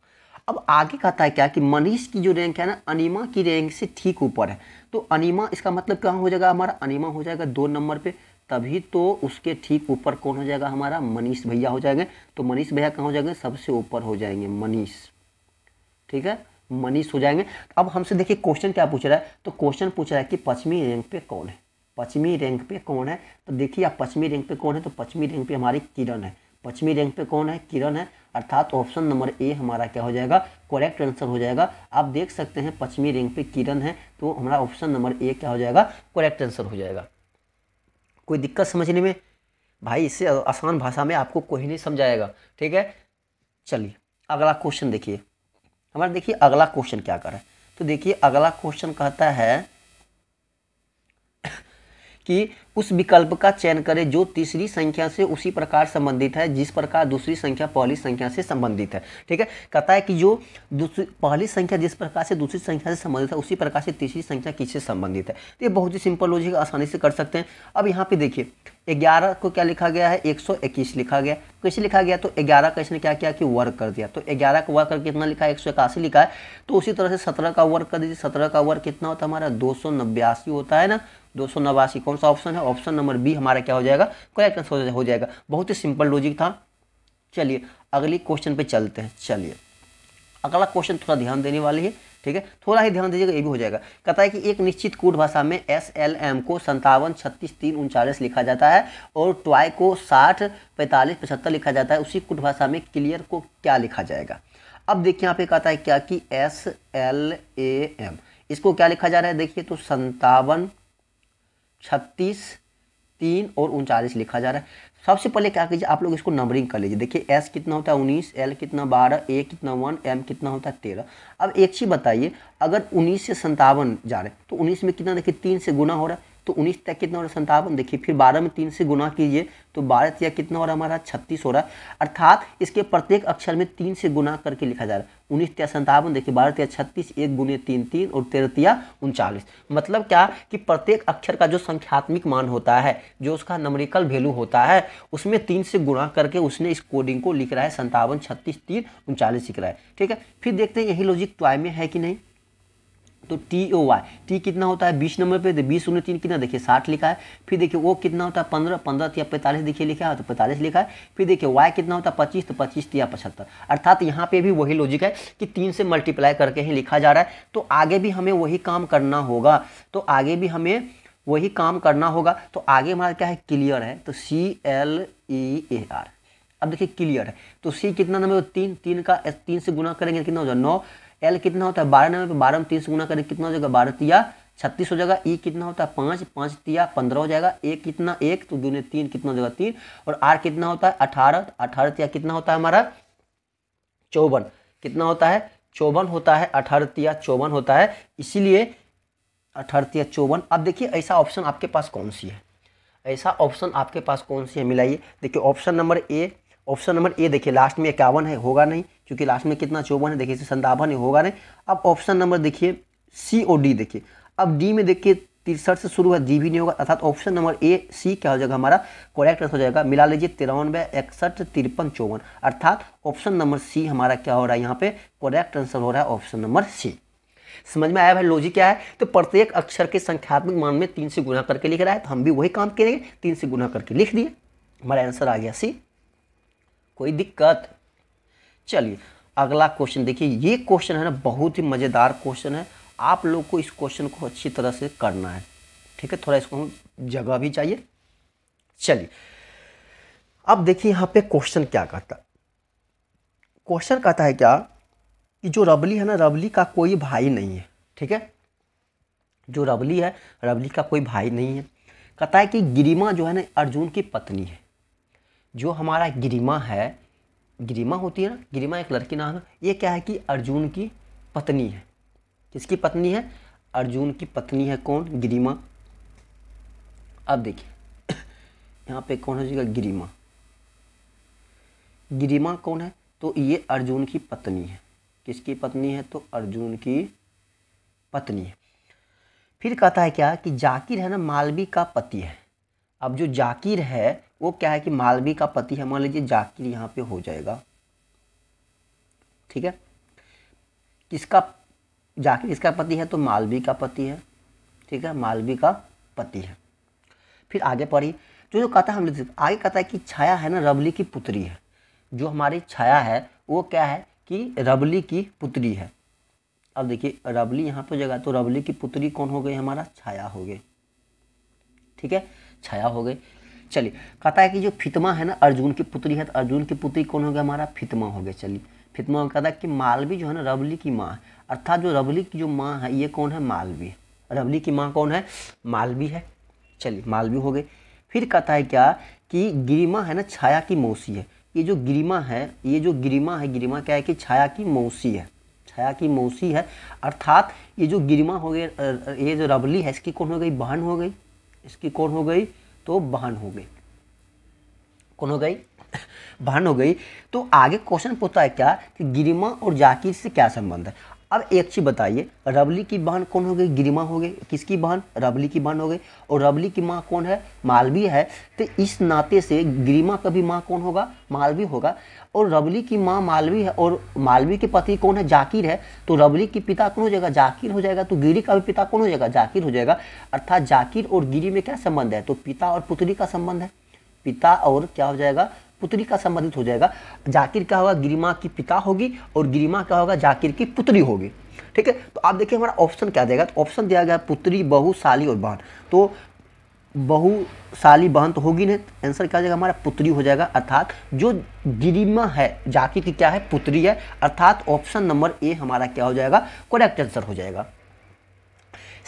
Speaker 1: अब आगे कहता है क्या कि मनीष की जो रैंक है ना अनिमा की रैंक से ठीक ऊपर है तो अनिमा इसका मतलब क्या हो जाएगा हमारा अनिमा हो जाएगा दो नंबर पे तभी तो उसके ठीक ऊपर कौन हो जाएगा हमारा मनीष भैया हो जाएंगे तो मनीष भैया कहाँ हो जाएंगे सबसे ऊपर हो जाएंगे मनीष ठीक है मनीष हो जाएंगे तो अब हमसे देखिए क्वेश्चन क्या पूछ रहा है तो क्वेश्चन पूछ रहा है कि पश्चिमी रैंक पे कौन है पश्चिमी रैंक पे कौन है तो देखिए आप पश्चिमी रैंक पे कौन है तो पश्चिमी रैंक पे हमारी किरण है पश्चिमी रैंक पे कौन है किरण है अर्थात ऑप्शन नंबर ए हमारा क्या हो जाएगा करेक्ट आंसर हो जाएगा आप देख सकते हैं पश्चिमी रैंक पे किरण है तो हमारा ऑप्शन नंबर ए क्या हो जाएगा करेक्ट आंसर हो जाएगा कोई दिक्कत समझने में भाई इससे आसान भाषा में आपको कोई नहीं समझाएगा ठीक है चलिए अगला क्वेश्चन देखिए हमारा देखिए अगला क्वेश्चन क्या कर रहा है तो देखिए अगला क्वेश्चन कहता है कि उस विकल्प का चयन करें जो तीसरी संख्या से उसी प्रकार संबंधित है जिस प्रकार दूसरी संख्या पहली संख्या से संबंधित है ठीक है कहता है कि जो दूसरी पहली संख्या जिस प्रकार से दूसरी संख्या से संबंधित है उसी प्रकार से तीसरी संख्या किससे संबंधित है तो ये बहुत ही सिंपल लॉजिक आसानी से कर सकते हैं अब यहाँ पे देखिए ग्यारह को क्या लिखा गया है एक सौ इक्कीस लिखा गया कैसे लिखा गया तो ग्यारह का इसने क्या किया कि वर्क कर दिया तो ग्यारह का वर्क करके कितना लिखा है एक सौ इक्यासी लिखा है तो उसी तरह से सत्रह का वर्क कर दीजिए सत्रह का वर्क कितना होता है हमारा दो सौ होता है ना दो सौ नवासी कौन सा ऑप्शन है ऑप्शन नंबर बी हमारा क्या हो जाएगा करेक्ट आंसर हो जाएगा बहुत ही सिंपल लॉजिक था चलिए अगली क्वेश्चन पे चलते हैं चलिए अगला क्वेश्चन थोड़ा ध्यान देने वाली है ठीक है थोड़ा ही ध्यान दीजिएगा ये भी हो जाएगा कहता है कि एक निश्चित कोड भाषा में एस एल एम को संतावन छत्तीस तीन उनचालीस लिखा जाता है और ट्वाई को साठ पैंतालीस पचहत्तर लिखा जाता है उसी कोड भाषा में क्लियर को क्या लिखा जाएगा अब देखिए यहाँ पे कहता है क्या कि एस एल ए एम इसको क्या लिखा जा रहा है देखिए तो संतावन छत्तीस तीन और उनचालीस लिखा जा रहा है सबसे पहले क्या कीजिए आप लोग इसको नंबरिंग कर लीजिए देखिए एस कितना होता है उन्नीस एल कितना बारह ए कितना वन एम कितना होता है तेरह अब एक चीज़ बताइए अगर उन्नीस से संतावन जा रहे हैं तो उन्नीस में कितना देखिए तीन से गुना हो रहा है तो उन्नीस तक कितना हो रहा है संतावन देखिए फिर बारह में तीन से गुना कीजिए तो बारह तक कितना हो रहा है हमारा छत्तीस हो रहा है अर्थात इसके प्रत्येक अक्षर में तीन से गुना करके लिखा जा रहा है उन्नीस तक संतावन देखिए बारह तक छत्तीस एक गुने तीन तीन और तेरह उनचालीस मतलब क्या कि प्रत्येक अक्षर का जो संख्यात्मिक मान होता है जो उसका नमरिकल वैल्यू होता है उसमें तीन से गुणा करके उसने इस कोडिंग को लिख रहा है संतावन छत्तीस तीन उनचालीस लिख रहा है ठीक है फिर देखते हैं यही लॉजिक ट्वाई में है कि नहीं तो टी ओ वाई टी कितना होता है बीस नंबर पे तो बीस उन्नीस तीन कितना देखिए साठ लिखा है फिर देखिए ओ कितना होता है पंद्रह पंद्रह या पैंतालीस देखिए लिखा है तो पैंतालीस लिखा है फिर देखिए वाई कितना होता है पच्चीस तो पच्चीस या पचहत्तर अर्थात यहाँ पे भी वही लॉजिक है कि तीन से मल्टीप्लाई करके ही लिखा जा रहा है तो आगे भी हमें वही काम करना होगा तो आगे भी हमें वही काम करना होगा तो आगे हमारा क्या है क्लियर है तो C L E A R अब देखिए क्लियर है तो सी कितना नंबर तीन तीन का तीन से गुना करेंगे तो कितना हो जाए नौ एल कितना होता है बारह नंबर पर बारह में तीस गुना करें कितना हो जाएगा बारह तिया छत्तीस हो जाएगा ई e कितना होता है पाँच पाँच तिया पंद्रह हो जाएगा ए कितना एक तो दूने तीन कितना हो जाएगा तीन और आर कितना होता है अठारह अठारह तिया कितना होता है हमारा चौवन कितना होता है चौवन होता है अठारह तिया चौवन होता है इसीलिए अठारह तिया चौवन अब देखिए ऐसा ऑप्शन आपके पास कौन सी है ऐसा ऑप्शन आपके पास कौन सी है मिलाइए देखिए option number A option number A देखिए लास्ट में इक्यावन है होगा नहीं क्योंकि लास्ट में कितना चौवन है देखिए संतावन है होगा नहीं अब ऑप्शन नंबर देखिए सी और डी देखिए अब डी में देखिए तिरसठ से शुरू है डी भी नहीं होगा अर्थात ऑप्शन नंबर ए सी क्या हो जाएगा हमारा करेक्ट हो जाएगा मिला लीजिए तिरानवे इकसठ तिरपन चौवन अर्थात ऑप्शन नंबर सी हमारा क्या हो रहा है यहाँ पे करेक्ट आंसर हो रहा है ऑप्शन नंबर सी समझ में आया भाई लॉजिक क्या है तो प्रत्येक अक्षर के संख्यात्मक मान में तीन से गुना करके लिख रहा है तो हम भी वही काम करेंगे तीन से गुना करके लिख दिए हमारा आंसर आ गया सी कोई दिक्कत चलिए अगला क्वेश्चन देखिए ये क्वेश्चन है ना बहुत ही मज़ेदार क्वेश्चन है आप लोग को इस क्वेश्चन को अच्छी तरह से करना है ठीक है थोड़ा इसको हम जगह भी चाहिए चलिए अब देखिए यहाँ पे क्वेश्चन क्या कहता है क्वेश्चन कहता है क्या कि जो रबली है ना रबली का कोई भाई नहीं है ठीक है जो रबली है रबली का कोई भाई नहीं है कहता है कि गिरिमा जो है ना अर्जुन की पत्नी है जो हमारा गिरिमा है गिरिमा होती है ना गिरिमा एक लड़की नाम है ये क्या है कि अर्जुन की पत्नी है किसकी पत्नी है अर्जुन की पत्नी है कौन गिरिमा अब देखिए यहाँ पे कौन हो जाएगा गिरिमा गिरिमा कौन है तो ये अर्जुन की पत्नी है किसकी पत्नी है तो अर्जुन की पत्नी है फिर कहता है क्या कि जाकिर है ना मालवी का पति है अब जो जाकिर है वो क्या है कि मालवी का पति है मान लीजिए जाकिर यहाँ पे हो जाएगा ठीक है किसका जाकिर इसका पति है तो मालवी का पति है ठीक है मालवी का पति है फिर आगे पढ़िए जो जो कहता है हम लोग आगे कहता है कि छाया है ना रबली की पुत्री है जो हमारी छाया है वो क्या है कि रबली की पुत्री है अब देखिए रबली यहाँ पर जगह तो रबली की पुत्री कौन हो गई हमारा छाया हो गई ठीक है छाया हो गई चलिए कहता है कि जो फितमा है ना अर्जुन की पुत्री है तो अर्जुन की पुत्री कौन हो गया हमारा फितमा हो गया चलिए फितमा कहता है कि मालवी जो है ना रबली की माँ है अर्थात जो रबली की जो माँ है ये कौन है मालवी रबली की माँ कौन है मालवी है चलिए मालवी हो गई फिर कहता है क्या कि गिरिमा है ना छाया की मौसी है ये जो गिरिमा है ये जो गिरिमा है गिरिमा क्या है कि छाया की मौसी है छाया की मौसी है अर्थात ये जो गिरिमा हो गई ये जो रबली है इसकी कौन हो गई बहन हो गई इसकी कौन हो गई तो बहन हो गई कौन हो गई बहन हो गई तो आगे क्वेश्चन पूछता है क्या कि गिरिमा और जाकिर से क्या संबंध है अब एक चीज़ बताइए रबली की बहन कौन हो गई गिरिमा हो गई किसकी बहन रबली की बहन हो गई और रबली की माँ कौन है मालवी है तो इस नाते से गिरिमा का भी माँ कौन होगा मालवी होगा और रबली की माँ मालवी है और मालवी के पति कौन है जाकिर है तो रबली की पिता कौन हो जाएगा जाकिर हो जाएगा तो गिरी का भी पिता कौन हो जाएगा जाकिर हो जाएगा अर्थात जाकिर और गिरी में क्या संबंध है तो पिता और पुत्री का संबंध है पिता और क्या हो जाएगा पुत्री का संबंधित हो जाएगा जाकिर क्या होगा गिरिमा की पिता होगी और गिरिमा क्या होगा जाकिर की पुत्री होगी ठीक है तो आप देखिए हमारा ऑप्शन क्या देगा तो ऑप्शन दिया गया पुत्री बहु साली और बहन तो बहुशाली बहन तो होगी नहीं आंसर क्या हो जाएगा हमारा पुत्री हो जाएगा अर्थात जो गिरिमा है जाति की क्या है पुत्री है अर्थात ऑप्शन नंबर ए हमारा क्या हो जाएगा करेक्ट आंसर हो जाएगा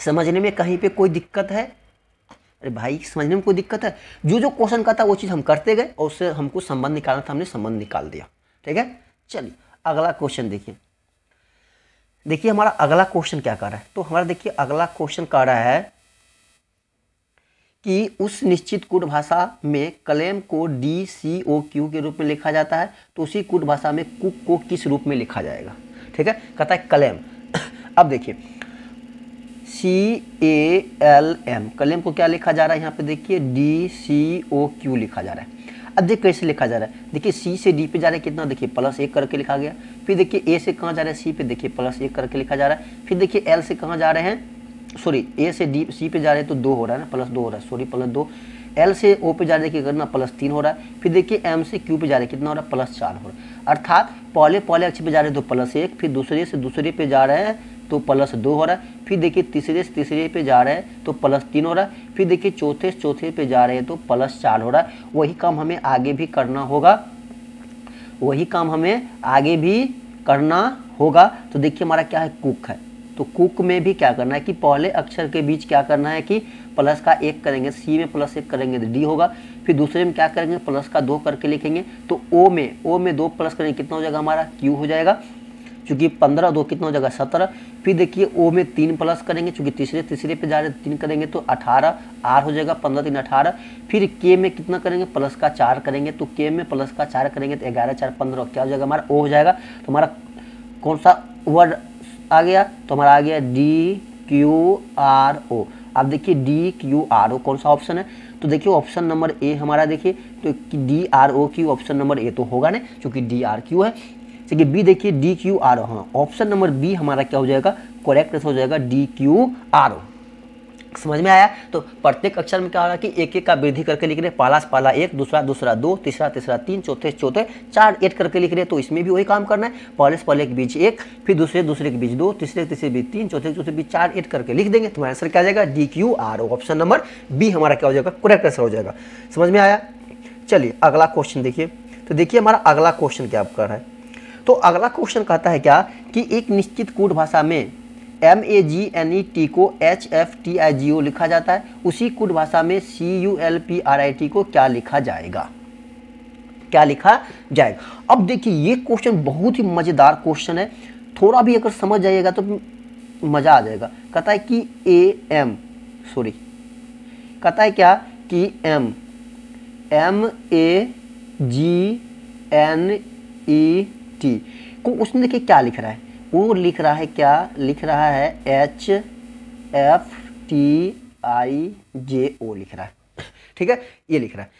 Speaker 1: समझने में कहीं पे कोई दिक्कत है अरे भाई समझने में कोई दिक्कत है जो जो क्वेश्चन का था वो चीज़ हम करते गए और उससे हमको संबंध निकालना था हमने संबंध निकाल दिया ठीक है चलिए अगला क्वेश्चन देखिए देखिए हमारा अगला क्वेश्चन क्या कर रहा है तो हमारा देखिए अगला क्वेश्चन कह रहा है कि उस निश्चित कुट भाषा में क्लेम को डी सी ओ क्यू के रूप में लिखा जाता है तो उसी कुट भाषा में कुक को किस रूप में लिखा जाएगा ठीक है कहता है क्लेम अब देखिए C A L M claim को क्या लिखा जा रहा है यहाँ पे देखिए डी सी ओ क्यू लिखा जा रहा है अब देखिए कैसे लिखा जा रहा है देखिए सी से डी पे जा रहा है कितना देखिए प्लस एक करके लिखा गया फिर देखिए ए से कहाँ जा रहा है सी पे देखिए प्लस एक करके लिखा जा रहा है फिर देखिए एल से कहाँ जा रहे हैं सॉरी ए से डी सी पे जा रहे तो दो हो रहा है ना प्लस दो हो रहा है सॉरी प्लस दो एल से ओ पे जा रहे देखिए करना प्लस तीन हो रहा है फिर देखिए एम से क्यू पे जा रहे कितना हो रहा है प्लस चार हो रहा है अर्थात पहले पहले अक्ष पे जा रहे हैं तो प्लस एक फिर दूसरे से दूसरे पे जा रहे हैं तो प्लस दो हो रहा है फिर देखिए तीसरे से तीसरे पे जा रहे हैं तो प्लस तीन हो रहा है फिर देखिए चौथे से चौथे पे जा रहे हैं तो प्लस चार हो रहा है वही काम हमें आगे भी करना होगा वही काम हमें आगे भी करना होगा तो देखिए हमारा क्या है कुक है तो कुक में भी क्या करना है कि पहले अक्षर के बीच क्या करना है कि प्लस का एक करेंगे सी में प्लस एक करेंगे तो डी होगा फिर दूसरे में क्या करेंगे प्लस का दो करके लिखेंगे तो ओ में ओ में दो प्लस करेंगे कितना हो जाएगा हमारा क्यू हो जाएगा चूँकि पंद्रह दो कितना हो जाएगा सत्रह फिर देखिए ओ में तीन प्लस करेंगे चूँकि तीसरे तीसरे पे जा रहे तीन करेंगे तो अठारह आर हो जाएगा पंद्रह तीन अठारह फिर के में कितना करेंगे प्लस का चार करेंगे तो के में प्लस का चार करेंगे तो ग्यारह चार पंद्रह क्या हो जाएगा हमारा ओ हो जाएगा तो हमारा कौन सा वर्ड आ गया तो हमारा आ गया डी क्यू आर ओ आप देखिए डी क्यू आर ओ कौन सा ऑप्शन है तो देखिए ऑप्शन नंबर ए हमारा देखिए तो D R O Q option number A तो होगा ना क्योंकि डी आर क्यू है देखिए बी देखिए डी क्यू आर ओ हाँ ऑप्शन नंबर बी हमारा क्या हो जाएगा करेक्ट हो जाएगा डी क्यू आर ओ समझ में आया तो प्रत्येक अक्षर में क्या होगा कि एक एक का वृद्धि करके लिख रहे हैं पाला पाला एक दूसरा दूसरा दो तीसरा तीसरा तीन चौथे चौथे चार एट करके लिख रहे हैं तो इसमें भी वही काम करना है पहले से पहले के बीच एक फिर दूसरे दूसरे के बीच दो तीसरे तीसरे बीच तीन चौथे चौथे बीच चार एट करके लिख देंगे तो आंसर क्या जाएगा D Q R O option number B हमारा क्या हो जाएगा करेक्ट आंसर हो जाएगा समझ में आया चलिए अगला क्वेश्चन देखिए तो देखिए हमारा अगला क्वेश्चन क्या आपका है तो अगला क्वेश्चन कहता है क्या कि एक निश्चित कूट भाषा में M A G N E T को H F T I G O लिखा जाता है उसी कुट भाषा में C U L P R I T को क्या लिखा जाएगा क्या लिखा जाएगा अब देखिए ये क्वेश्चन बहुत ही मज़ेदार क्वेश्चन है थोड़ा भी अगर समझ जाइएगा तो मज़ा आ जाएगा कहता है कि ए एम सॉरी कहता है क्या कि M M A G N E T को उसने देखिए क्या लिख रहा है वो लिख रहा है क्या लिख रहा है H F T I J O लिख रहा है ठीक है ये लिख रहा है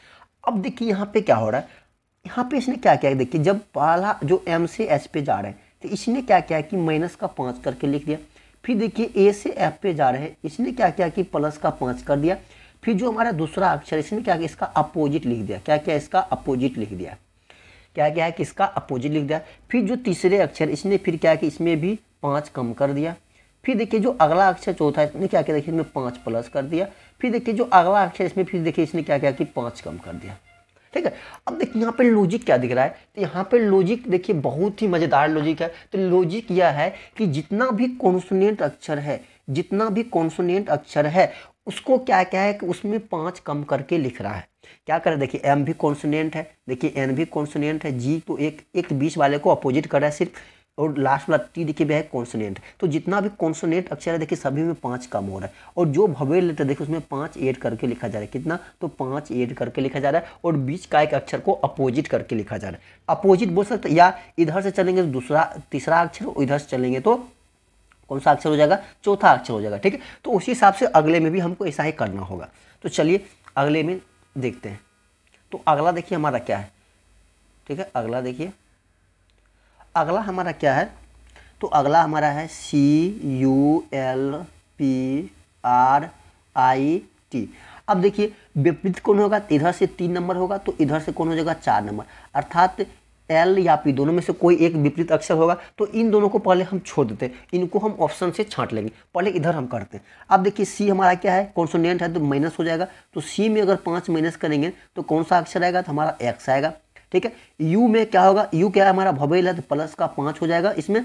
Speaker 1: अब देखिए यहाँ पे क्या हो रहा है यहाँ पे इसने क्या किया देखिए जब पहला जो एम से एच पे जा रहे हैं तो इसने क्या किया कि माइनस का पाँच करके लिख दिया फिर देखिए ए से एफ पे जा रहे हैं इसने क्या किया कि प्लस का पाँच कर दिया फिर जो हमारा दूसरा अक्षर इसने क्या किया इसका अपोजिट लिख दिया क्या क्या इसका अपोजिट लिख दिया क्या क्या है कि इसका अपोजिट लिख दिया फिर जो तीसरे अक्षर इसने फिर क्या कि इसमें भी पाँच कम कर दिया फिर देखिए जो अगला अक्षर चौथा इसने क्या किया देखिए इसमें पाँच प्लस कर दिया फिर देखिए जो अगला अक्षर इसमें फिर देखिए इसने क्या किया कि पाँच कम कर दिया ठीक है अब देखिए यहाँ पे लॉजिक क्या दिख रहा है तो यहाँ पे लॉजिक देखिए बहुत ही मज़ेदार लॉजिक है तो लॉजिक यह है कि जितना भी कॉन्सोनेंट अक्षर है जितना भी कॉन्सोनेंट अक्षर है उसको क्या क्या है कि उसमें पाँच कम करके लिख रहा है क्या करें देखिए एम भी कॉन्सोनेंट है देखिए एन भी कॉन्सोनेंट है जी तो एक एक बीच वाले को अपोजिट कर रहा है सिर्फ और लास्ट वाला टी देखिए भी है कॉन्सोनेंट तो जितना भी कॉन्सोनेंट अक्षर है देखिए सभी में पाँच कम हो रहा है और जो भवेल लेटर देखिए उसमें पाँच एड करके लिखा जा रहा है कितना तो पाँच एड करके लिखा जा रहा है और बीच का एक अक्षर को अपोजिट करके लिखा जा रहा है अपोजिट बोल सकते या इधर से चलेंगे तो दूसरा तीसरा अक्षर और इधर से चलेंगे तो कौन सा अक्षर हो जाएगा चौथा अक्षर हो जाएगा ठीक है तो उसी हिसाब से अगले में भी हमको ऐसा ही करना होगा तो चलिए अगले में देखते हैं तो अगला देखिए हमारा क्या है ठीक है अगला देखिए अगला हमारा क्या है तो अगला हमारा है C U L P R I T अब देखिए विपरीत कौन होगा तो इधर से तीन नंबर होगा तो इधर से कौन हो जाएगा चार नंबर अर्थात एल या पी दोनों में से कोई एक विपरीत अक्षर होगा तो इन दोनों को पहले हम छोड़ देते हैं इनको हम ऑप्शन से छांट लेंगे पहले इधर हम करते हैं अब देखिए सी हमारा क्या है कॉन्सोनेंट है तो माइनस हो जाएगा तो सी में अगर पाँच माइनस करेंगे तो कौन सा अक्षर आएगा तो हमारा एक्स आएगा ठीक है यू में क्या होगा यू क्या है हमारा भवेल है तो प्लस का पाँच हो जाएगा इसमें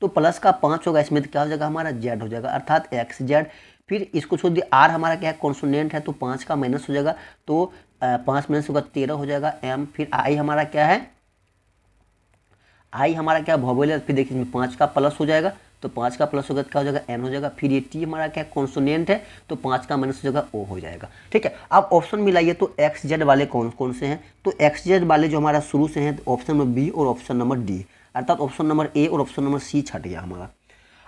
Speaker 1: तो प्लस का पाँच होगा इसमें तो क्या हो जाएगा हमारा जेड हो जाएगा अर्थात एक्स जेड फिर इसको छोड़ दिया आर हमारा क्या है कॉन्सोनेंट है तो पाँच का माइनस हो जाएगा तो पाँच माइनस होगा तेरह हो जाएगा एम फिर आई हमारा क्या है आई हमारा क्या भौगोलिक फिर देखिए इसमें पाँच का प्लस हो जाएगा तो पाँच का प्लस होगा तो क्या हो जाएगा एन हो जाएगा फिर ये टी हमारा क्या कॉन्सोनेंट है तो पाँच का माइनस हो जाएगा ओ हो जाएगा ठीक है अब ऑप्शन मिलाइए तो एक्स जेड वाले कौन कौन से हैं तो एक्स जेड वाले जो हमारा शुरू से हैं तो ऑप्शन नंबर बी और ऑप्शन नंबर डी अर्थात ऑप्शन नंबर ए और ऑप्शन नंबर सी छट गया हमारा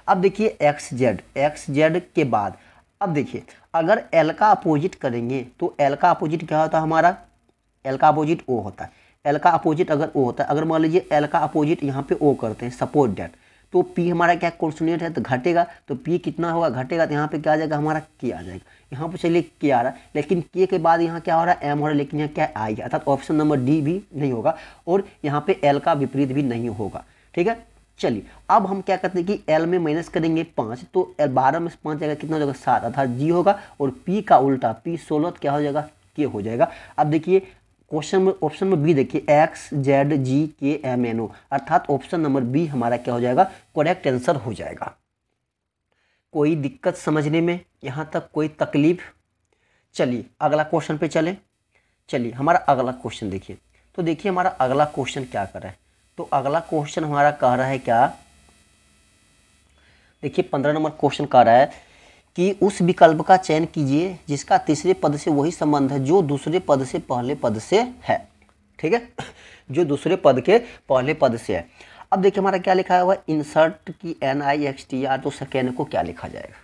Speaker 1: अब देखिए एक्स जेड एक्स जेड के बाद अब देखिए अगर एल का अपोजिट करेंगे तो एल का अपोजिट क्या होता है हमारा एल का अपोजिट ओ होता है एल का अपोजिट अगर ओ होता है अगर मान लीजिए एल का अपोजिट यहाँ पे ओ करते हैं सपोर्ट डेट तो पी हमारा क्या कॉन्सोनेट है तो घटेगा तो पी कितना होगा घटेगा तो यहाँ पे क्या आ जाएगा हमारा के आ जाएगा यहाँ पे चलिए के आ रहा है लेकिन के के बाद यहाँ क्या हो रहा है एम हो रहा है लेकिन यहाँ क्या आई अर्थात ऑप्शन नंबर डी भी नहीं होगा और यहाँ पे एल का विपरीत भी नहीं होगा ठीक है चलिए अब हम क्या करते हैं कि एल में माइनस करेंगे पाँच तो एल बारह में पाँच जाएगा कितना हो जाएगा सात अर्थात जी होगा और पी का उल्टा पी सोलह तो क्या हो जाएगा के हो जाएगा अब देखिए क्वेश्चन में ऑप्शन नंबर बी देखिए X Z G K M N O अर्थात ऑप्शन नंबर बी हमारा क्या हो जाएगा करेक्ट आंसर हो जाएगा कोई दिक्कत समझने में यहाँ तक कोई तकलीफ चलिए अगला क्वेश्चन पे चलें चलिए हमारा अगला क्वेश्चन देखिए तो देखिए हमारा अगला क्वेश्चन क्या कर रहा है तो अगला क्वेश्चन हमारा कह रहा है क्या देखिए पंद्रह नंबर क्वेश्चन कह रहा है कि उस विकल्प का चयन कीजिए जिसका तीसरे पद से वही संबंध है जो दूसरे पद से पहले पद से है ठीक है जो दूसरे पद के पहले पद से है अब देखिए हमारा क्या लिखा हुआ इंसर्ट की N I X T R तो सेकेंड को क्या लिखा जाएगा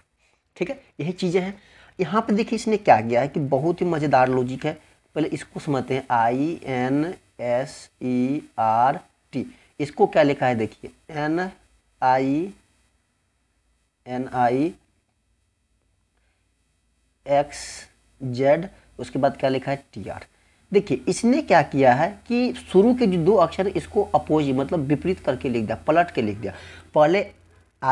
Speaker 1: ठीक है यही चीज़ें हैं यहाँ पे देखिए इसने क्या किया है कि बहुत ही मज़ेदार लॉजिक है पहले इसको समझते हैं I N S E R T इसको क्या लिखा है देखिए N I N I X Z उसके बाद क्या लिखा है टी आर देखिए इसने क्या किया है कि शुरू के जो दो अक्षर इसको अपोज मतलब विपरीत करके लिख दिया पलट के लिख दिया पहले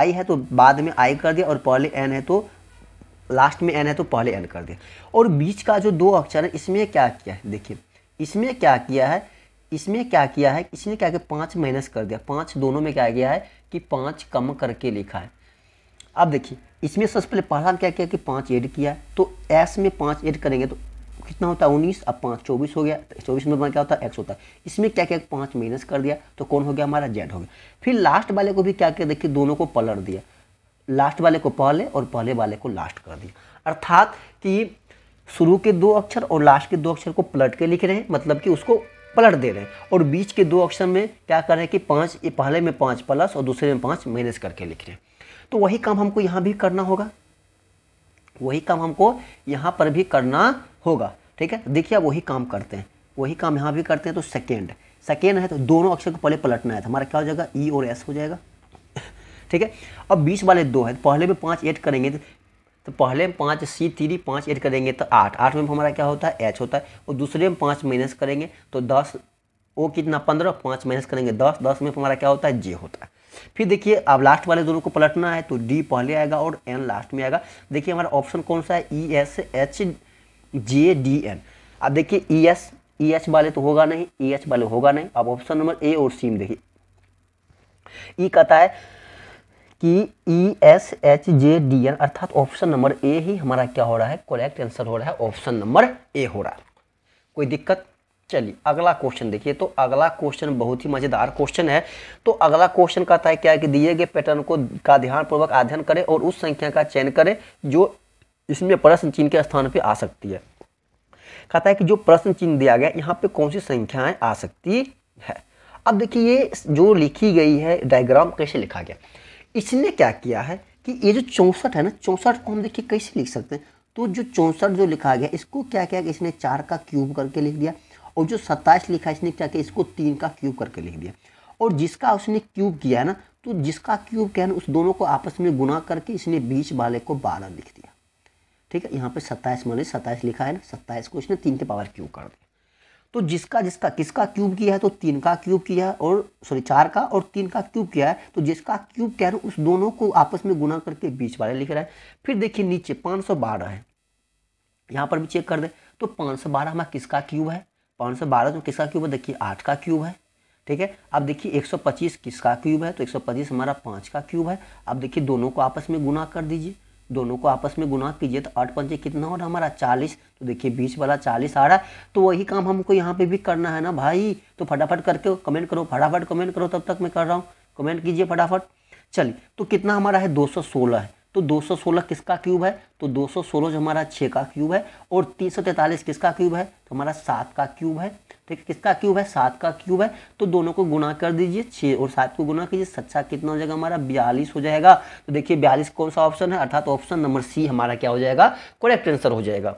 Speaker 1: आई है तो बाद में आई कर दिया और पहले एन है तो लास्ट में एन है तो पहले एन कर दिया और बीच का जो दो अक्षर है इसमें क्या किया है देखिए इसमें क्या किया है इसमें क्या किया है इसने क्या किया पाँच माइनस कर दिया पाँच दोनों में क्या गया है कि पाँच कम करके लिखा है अब देखिए इसमें सबसे पहले पहला क्या किया कि पाँच ऐड किया तो एस में पाँच ऐड करेंगे तो कितना होता है उन्नीस अब पाँच चौबीस हो गया तो चौबीस में क्या होता है एक्स होता है इसमें क्या क्या पाँच माइनस कर दिया तो कौन हो गया हमारा जेड हो गया फिर लास्ट वाले को भी क्या किया देखिए दोनों को पलट दिया लास्ट वाले को पहले और पहले वाले को लास्ट कर दिया अर्थात कि शुरू के दो अक्षर और लास्ट के दो अक्षर को पलट के लिख रहे हैं मतलब कि उसको पलट दे रहे हैं और बीच के दो अक्षर में क्या कर रहे हैं कि पाँच ये पहले में पाँच प्लस और दूसरे में पाँच माइनस करके लिख रहे हैं तो वही काम हमको यहाँ भी करना होगा वही काम हमको यहाँ पर भी करना होगा ठीक है देखिए अब वही काम करते हैं वही काम यहाँ भी करते हैं तो सेकेंड सेकेंड है तो दोनों अक्षर को पहले पलटना है तो हमारा क्या हो जाएगा ई e और एस हो जाएगा ठीक है अब बीच वाले दो है तो पहले में पाँच एड करेंगे तो तो पहले में पाँच सी थ्री पाँच एड करेंगे तो आठ आठ में हमारा क्या होता है एच होता है और दूसरे में पाँच माइनस करेंगे तो दस वो कितना पंद्रह पाँच माइनस करेंगे दस दस में हमारा क्या होता है जे होता है फिर देखिए अब लास्ट वाले दोनों को पलटना है तो डी पहले आएगा और एन लास्ट में आएगा देखिए हमारा ऑप्शन कौन सा है E S H J D N अब देखिए ई एस ई एच वाले तो होगा नहीं ई e एच वाले होगा नहीं अब ऑप्शन नंबर ए और सी में देखिए ई e कहता है कि E S H J D N अर्थात ऑप्शन नंबर ए ही हमारा क्या हो रहा है करेक्ट आंसर हो रहा है ऑप्शन नंबर ए हो रहा है कोई दिक्कत चलिए अगला क्वेश्चन देखिए तो अगला क्वेश्चन बहुत ही मज़ेदार क्वेश्चन है तो अगला क्वेश्चन कहता है क्या है कि दिए गए पैटर्न को का ध्यानपूर्वक अध्ययन करें और उस संख्या का चयन करें जो इसमें प्रश्न चिन्ह के स्थान पर आ सकती है कहता है कि जो प्रश्न चिन्ह दिया गया यहाँ पे कौन सी संख्याएं आ सकती है अब देखिए ये जो लिखी गई है डायग्राम कैसे लिखा गया इसने क्या किया है कि ये जो चौंसठ है ना चौंसठ को हम देखिए कैसे लिख सकते हैं तो जो चौंसठ जो लिखा गया इसको क्या किया कि इसने चार का क्यूब करके लिख दिया और जो सत्ताईस लिखा इसने क्या किया इसको तीन का क्यूब करके लिख दिया और जिसका उसने क्यूब किया ना तो जिसका क्यूब किया ना उस दोनों को आपस में गुना करके इसने बीच वाले को बारह लिख दिया ठीक है यहाँ पे सत्ताईस लीजिए मतलब सत्ताईस लिखा है ना सत्ताईस को इसने तीन के पावर क्यूब कर दिया तो जिसका जिसका किसका क्यूब किया है तो तीन का क्यूब किया है और सॉरी चार का और तीन का क्यूब किया है तो जिसका क्यूब रहा है उस दोनों को आपस में गुना करके बीच वाले लिख रहा है फिर देखिए नीचे पाँच सौ बारह है यहाँ पर भी चेक कर दें तो पाँच सौ बारह हमारा किसका क्यूब है पाँच सौ बारह तो किसका क्यूब है देखिए आठ का क्यूब है ठीक है अब देखिए पच्चीस किसका क्यूब है तो पच्चीस हमारा पाँच का क्यूब है अब देखिए दोनों को आपस में गुना कर दीजिए दोनों को आपस में गुना कीजिए तो आठ पंचे कितना हो रहा हमारा चालीस तो देखिए बीच वाला चालीस आ रहा है तो वही काम हमको यहाँ पे भी करना है ना भाई तो फटाफट करके कमेंट करो फटाफट कमेंट करो तब तक मैं कर रहा हूँ कमेंट कीजिए फटाफट चलिए तो कितना हमारा है सोलह है तो सोलह किसका क्यूब है तो 216 जो हमारा छः का क्यूब है और 343 किसका क्यूब है तो हमारा सात का क्यूब है ठीक किसका क्यूब है सात का क्यूब है तो दोनों को गुना कर दीजिए छः और सात को गुना कीजिए सच्चा कितना हो जाएगा हमारा बयालीस हो जाएगा तो देखिए बयालीस कौन सा ऑप्शन है अर्थात ऑप्शन नंबर सी हमारा क्या हो जाएगा करेक्ट आंसर हो जाएगा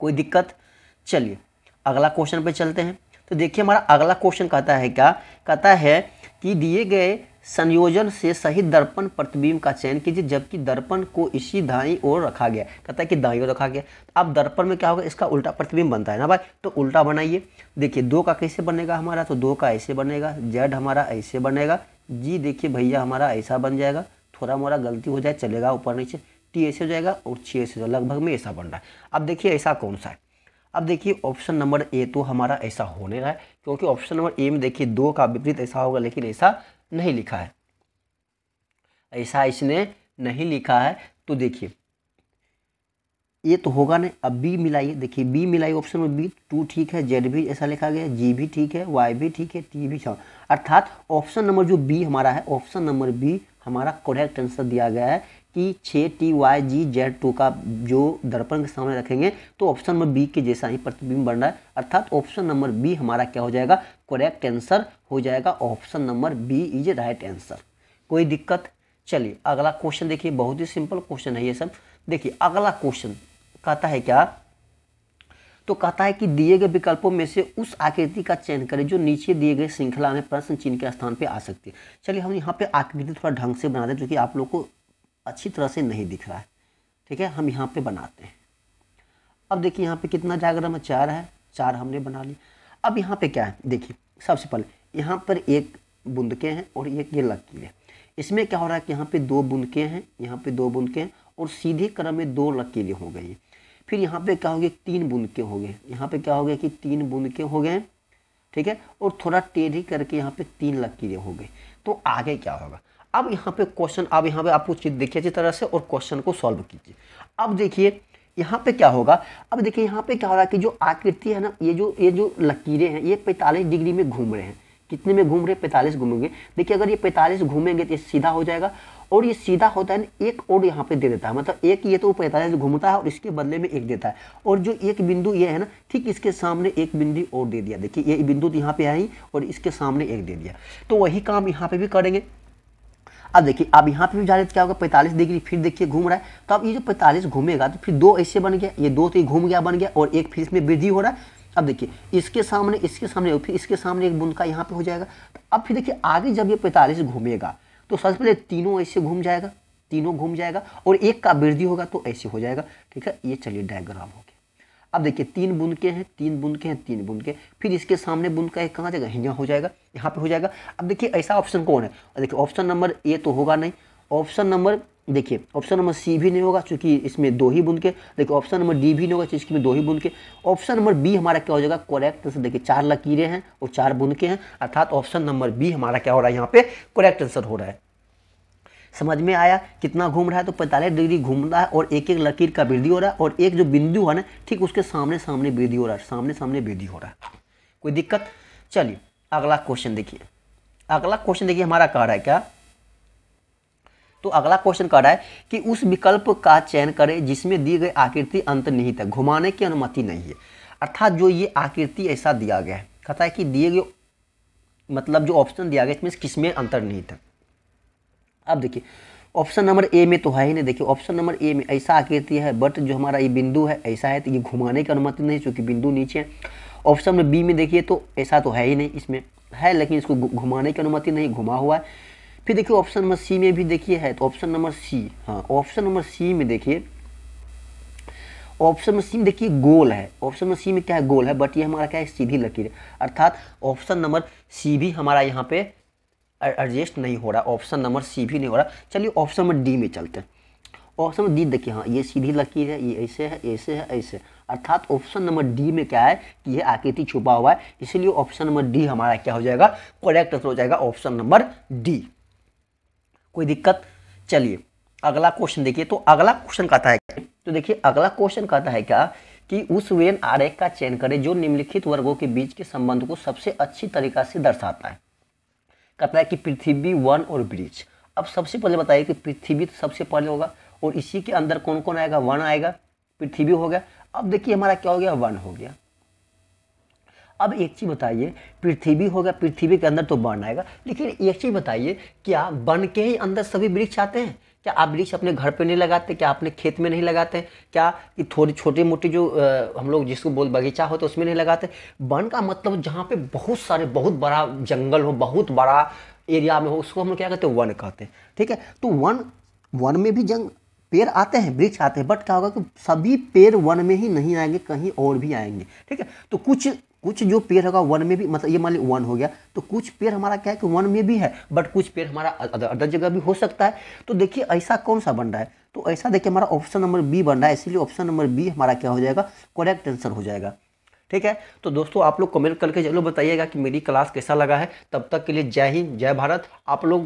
Speaker 1: कोई दिक्कत चलिए अगला क्वेश्चन पर चलते हैं तो देखिए हमारा अगला क्वेश्चन कहता है क्या कहता है कि दिए गए संयोजन से सही दर्पण प्रतिबिंब का चयन कीजिए जबकि दर्पण को इसी दाई ओर रखा गया कहता है कि दाई ओर रखा गया तो अब दर्पण में क्या होगा इसका उल्टा प्रतिबिंब बनता है ना भाई तो उल्टा बनाइए देखिए दो का कैसे बनेगा हमारा तो दो का ऐसे बनेगा जेड हमारा ऐसे बनेगा जी देखिए भैया हमारा ऐसा बन जाएगा थोड़ा मोरा गलती हो जाए चलेगा ऊपर नीचे टी ऐसे हो जाएगा और छी ऐसे हो लगभग में ऐसा बन रहा है अब देखिए ऐसा कौन सा है अब देखिए ऑप्शन नंबर ए तो हमारा ऐसा होने रहा है क्योंकि ऑप्शन नंबर ए में देखिए दो का विपरीत ऐसा होगा लेकिन ऐसा नहीं लिखा है ऐसा इसने नहीं लिखा है तो देखिए ये तो होगा नहीं अब बी मिलाइए देखिए बी मिलाइए ऑप्शन में बी टू ठीक है जेड भी ऐसा लिखा गया जी भी ठीक है वाई भी ठीक है टी भी छा अर्थात ऑप्शन नंबर जो बी हमारा है ऑप्शन नंबर बी हमारा करेक्ट आंसर दिया गया है कि छः T Y G Z two का जो दर्पण के सामने रखेंगे तो ऑप्शन नंबर बी के जैसा ही प्रतिबिंब बन रहा है अर्थात ऑप्शन नंबर बी हमारा क्या हो जाएगा करेक्ट आंसर हो जाएगा option number B is right answer कोई दिक्कत चलिए अगला क्वेश्चन देखिए बहुत ही सिंपल क्वेश्चन है ये सब देखिए अगला क्वेश्चन कहता है क्या तो कहता है कि दिए गए विकल्पों में से उस आकृति का चयन करें जो नीचे दिए गए श्रृंखला में प्रश्न चिन्ह के स्थान पर आ सकती है चलिए हम यहाँ पे आकृति थोड़ा ढंग से बना दें क्योंकि आप लोग को अच्छी तरह से नहीं दिख रहा है ठीक है हम यहाँ पे बनाते हैं अब देखिए यहाँ पे कितना डायग्राम है चार है चार हमने बना लिया अब यहाँ पे क्या है देखिए सबसे पहले यहाँ पर एक बुंदके हैं और एक ये लकीर है इसमें क्या हो रहा है कि यहाँ पे दो बुंदके हैं यहाँ पे दो बुंदके हैं और सीधे क्रम में दो लकीरें हो गई फिर यहाँ पे क्या हो गया तीन बुंदके हो गए यहाँ पे क्या हो गया कि तीन बुंदके हो गए ठीक है और थोड़ा टेढ़ी करके यहाँ पे तीन लकीरें हो गई तो आगे क्या होगा अब यहाँ पे क्वेश्चन अब यहाँ पे आपको चीज देखिए अच्छी तरह से और क्वेश्चन को सॉल्व कीजिए अब देखिए यहाँ पे क्या होगा अब देखिए यहाँ पे क्या हो रहा है कि जो आकृति है ना ये जो ये जो लकीरें हैं ये पैंतालीस डिग्री में घूम रहे हैं कितने में घूम रहे हैं पैंतालीस घूमेंगे देखिए अगर ये पैंतालीस घूमेंगे तो ये सीधा हो जाएगा और ये सीधा होता है ना एक और यहाँ पे दे देता है मतलब एक ये तो पैंतालीस घूमता है और इसके बदले में एक देता है और जो एक बिंदु ये है ना ठीक इसके सामने एक बिंदु और दे दिया देखिए ये बिंदु तो यहाँ पे आई और इसके सामने एक दे दिया तो वही काम यहाँ पे भी करेंगे अब देखिए अब यहाँ पे भी रहे क्या होगा पैंतालीस डिग्री फिर देखिए घूम रहा है तो अब ये जो पैंतालीस घूमेगा तो फिर दो ऐसे बन गया ये दो तो घूम गया बन गया और एक फिर इसमें वृद्धि हो रहा है अब देखिए इसके सामने इसके सामने और फिर इसके सामने एक बुनका यहाँ पे हो जाएगा तो अब फिर देखिए आगे जब ये पैंतालीस घूमेगा तो सबसे पहले तीनों ऐसे घूम जाएगा तीनों घूम जाएगा और एक का वृद्धि होगा तो ऐसे हो जाएगा ठीक है ये चलिए डायग्राम हो गया अब देखिए तीन बुंद के हैं तीन बुंद के हैं तीन बुंद के फिर इसके सामने बुंद का एक कहाँ जाएगा हिंजा हो जाएगा यहाँ पे हो जाएगा अब देखिए ऐसा ऑप्शन कौन है देखिए ऑप्शन नंबर ए तो होगा नहीं ऑप्शन नंबर देखिए ऑप्शन नंबर सी भी नहीं होगा क्योंकि इसमें दो ही बुन के देखिए ऑप्शन नंबर डी भी नहीं होगा इसमें दो ही बुन के ऑप्शन नंबर बी हमारा क्या हो जाएगा करेक्ट आंसर देखिए चार लकीरें हैं और चार बुन के हैं अर्थात ऑप्शन नंबर बी हमारा क्या हो रहा है यहाँ पे करेक्ट आंसर हो रहा है समझ में आया कितना घूम रहा है तो पैंतालीस डिग्री घूम रहा है और एक एक लकीर का वृद्धि हो रहा है और एक जो बिंदु है ना ठीक उसके सामने सामने वृद्धि हो रहा है सामने सामने वृद्धि हो रहा है कोई दिक्कत चलिए अगला क्वेश्चन देखिए अगला क्वेश्चन देखिए हमारा कह रहा है क्या तो अगला क्वेश्चन कह रहा है कि उस विकल्प का चयन करें जिसमें दी गई आकृति नहीं था घुमाने की अनुमति नहीं है अर्थात जो ये आकृति ऐसा दिया गया है कहता है कि दिए गए मतलब जो ऑप्शन दिया गया इसमें किसमें अंतर नहीं था अब देखिए ऑप्शन नंबर ए में तो है ही नहीं देखिए ऑप्शन नंबर ए में ऐसा आकृति है बट जो हमारा ये बिंदु है ऐसा है तो ये घुमाने की अनुमति नहीं चूँकि बिंदु नीचे है ऑप्शन नंबर बी में देखिए तो ऐसा तो है ही नहीं इसमें है लेकिन इसको घुमाने की अनुमति नहीं घुमा हुआ है फिर देखिए ऑप्शन नंबर सी में भी देखिए है तो ऑप्शन नंबर सी हाँ ऑप्शन नंबर सी में देखिए ऑप्शन नंबर सी में देखिए गोल है ऑप्शन नंबर सी में क्या है गोल है बट ये हमारा क्या है सीधी लकीर है अर्थात ऑप्शन नंबर सी भी हमारा यहाँ पे एडजस्ट नहीं हो रहा ऑप्शन नंबर सी भी नहीं हो रहा चलिए ऑप्शन नंबर डी में चलते हैं ऑप्शन नंबर डी देखिए हाँ ये सीधी लकीर है ये ऐसे है ऐसे है ऐसे अर्थात ऑप्शन नंबर डी में क्या है कि यह आकृति छुपा हुआ है इसीलिए ऑप्शन नंबर डी हमारा क्या हो जाएगा करेक्ट आंसर हो जाएगा ऑप्शन नंबर डी कोई दिक्कत चलिए अगला क्वेश्चन देखिए तो अगला क्वेश्चन कहता है क्या? तो देखिए अगला क्वेश्चन कहता है क्या कि उस वेन आरेख का चयन करें जो निम्नलिखित वर्गों के बीच के संबंध को सबसे अच्छी तरीका से दर्शाता है कहता है कि पृथ्वी वन और ब्रिज अब सबसे पहले बताइए कि पृथ्वी तो सबसे पहले होगा और इसी के अंदर कौन कौन आएगा वन आएगा पृथ्वी हो गया अब देखिए हमारा क्या हो गया वन हो गया अब एक चीज़ बताइए पृथ्वी हो गया पृथ्वी के अंदर तो वन आएगा लेकिन एक चीज़ बताइए क्या वन के ही अंदर सभी वृक्ष आते हैं क्या आप वृक्ष अपने घर पे नहीं लगाते क्या आपने खेत में नहीं लगाते क्या कि थोड़ी छोटी मोटी जो आ, हम लोग जिसको बोल बगीचा हो तो उसमें नहीं लगाते वन का मतलब जहाँ पे बहुत सारे बहुत बड़ा जंगल हो बहुत बड़ा एरिया में हो उसको हम लोग क्या कहते हैं वन कहते हैं ठीक है तो वन वन में भी जंग पेड़ आते हैं वृक्ष आते हैं बट क्या होगा कि सभी पेड़ वन में ही नहीं आएंगे कहीं और भी आएंगे ठीक है तो कुछ कुछ जो पेड़ होगा वन में भी मतलब ये मान ली वन हो गया तो कुछ पेड़ हमारा क्या है कि वन में भी है बट कुछ पेड़ हमारा अदर जगह भी हो सकता है तो देखिए ऐसा कौन सा बन रहा है तो ऐसा देखिए हमारा ऑप्शन नंबर बी बन रहा है इसीलिए ऑप्शन नंबर बी हमारा क्या हो जाएगा करेक्ट आंसर हो जाएगा ठीक है तो दोस्तों आप लोग कमेंट करके जरूर बताइएगा कि मेरी क्लास कैसा लगा है तब तक के लिए जय हिंद जय भारत आप लोग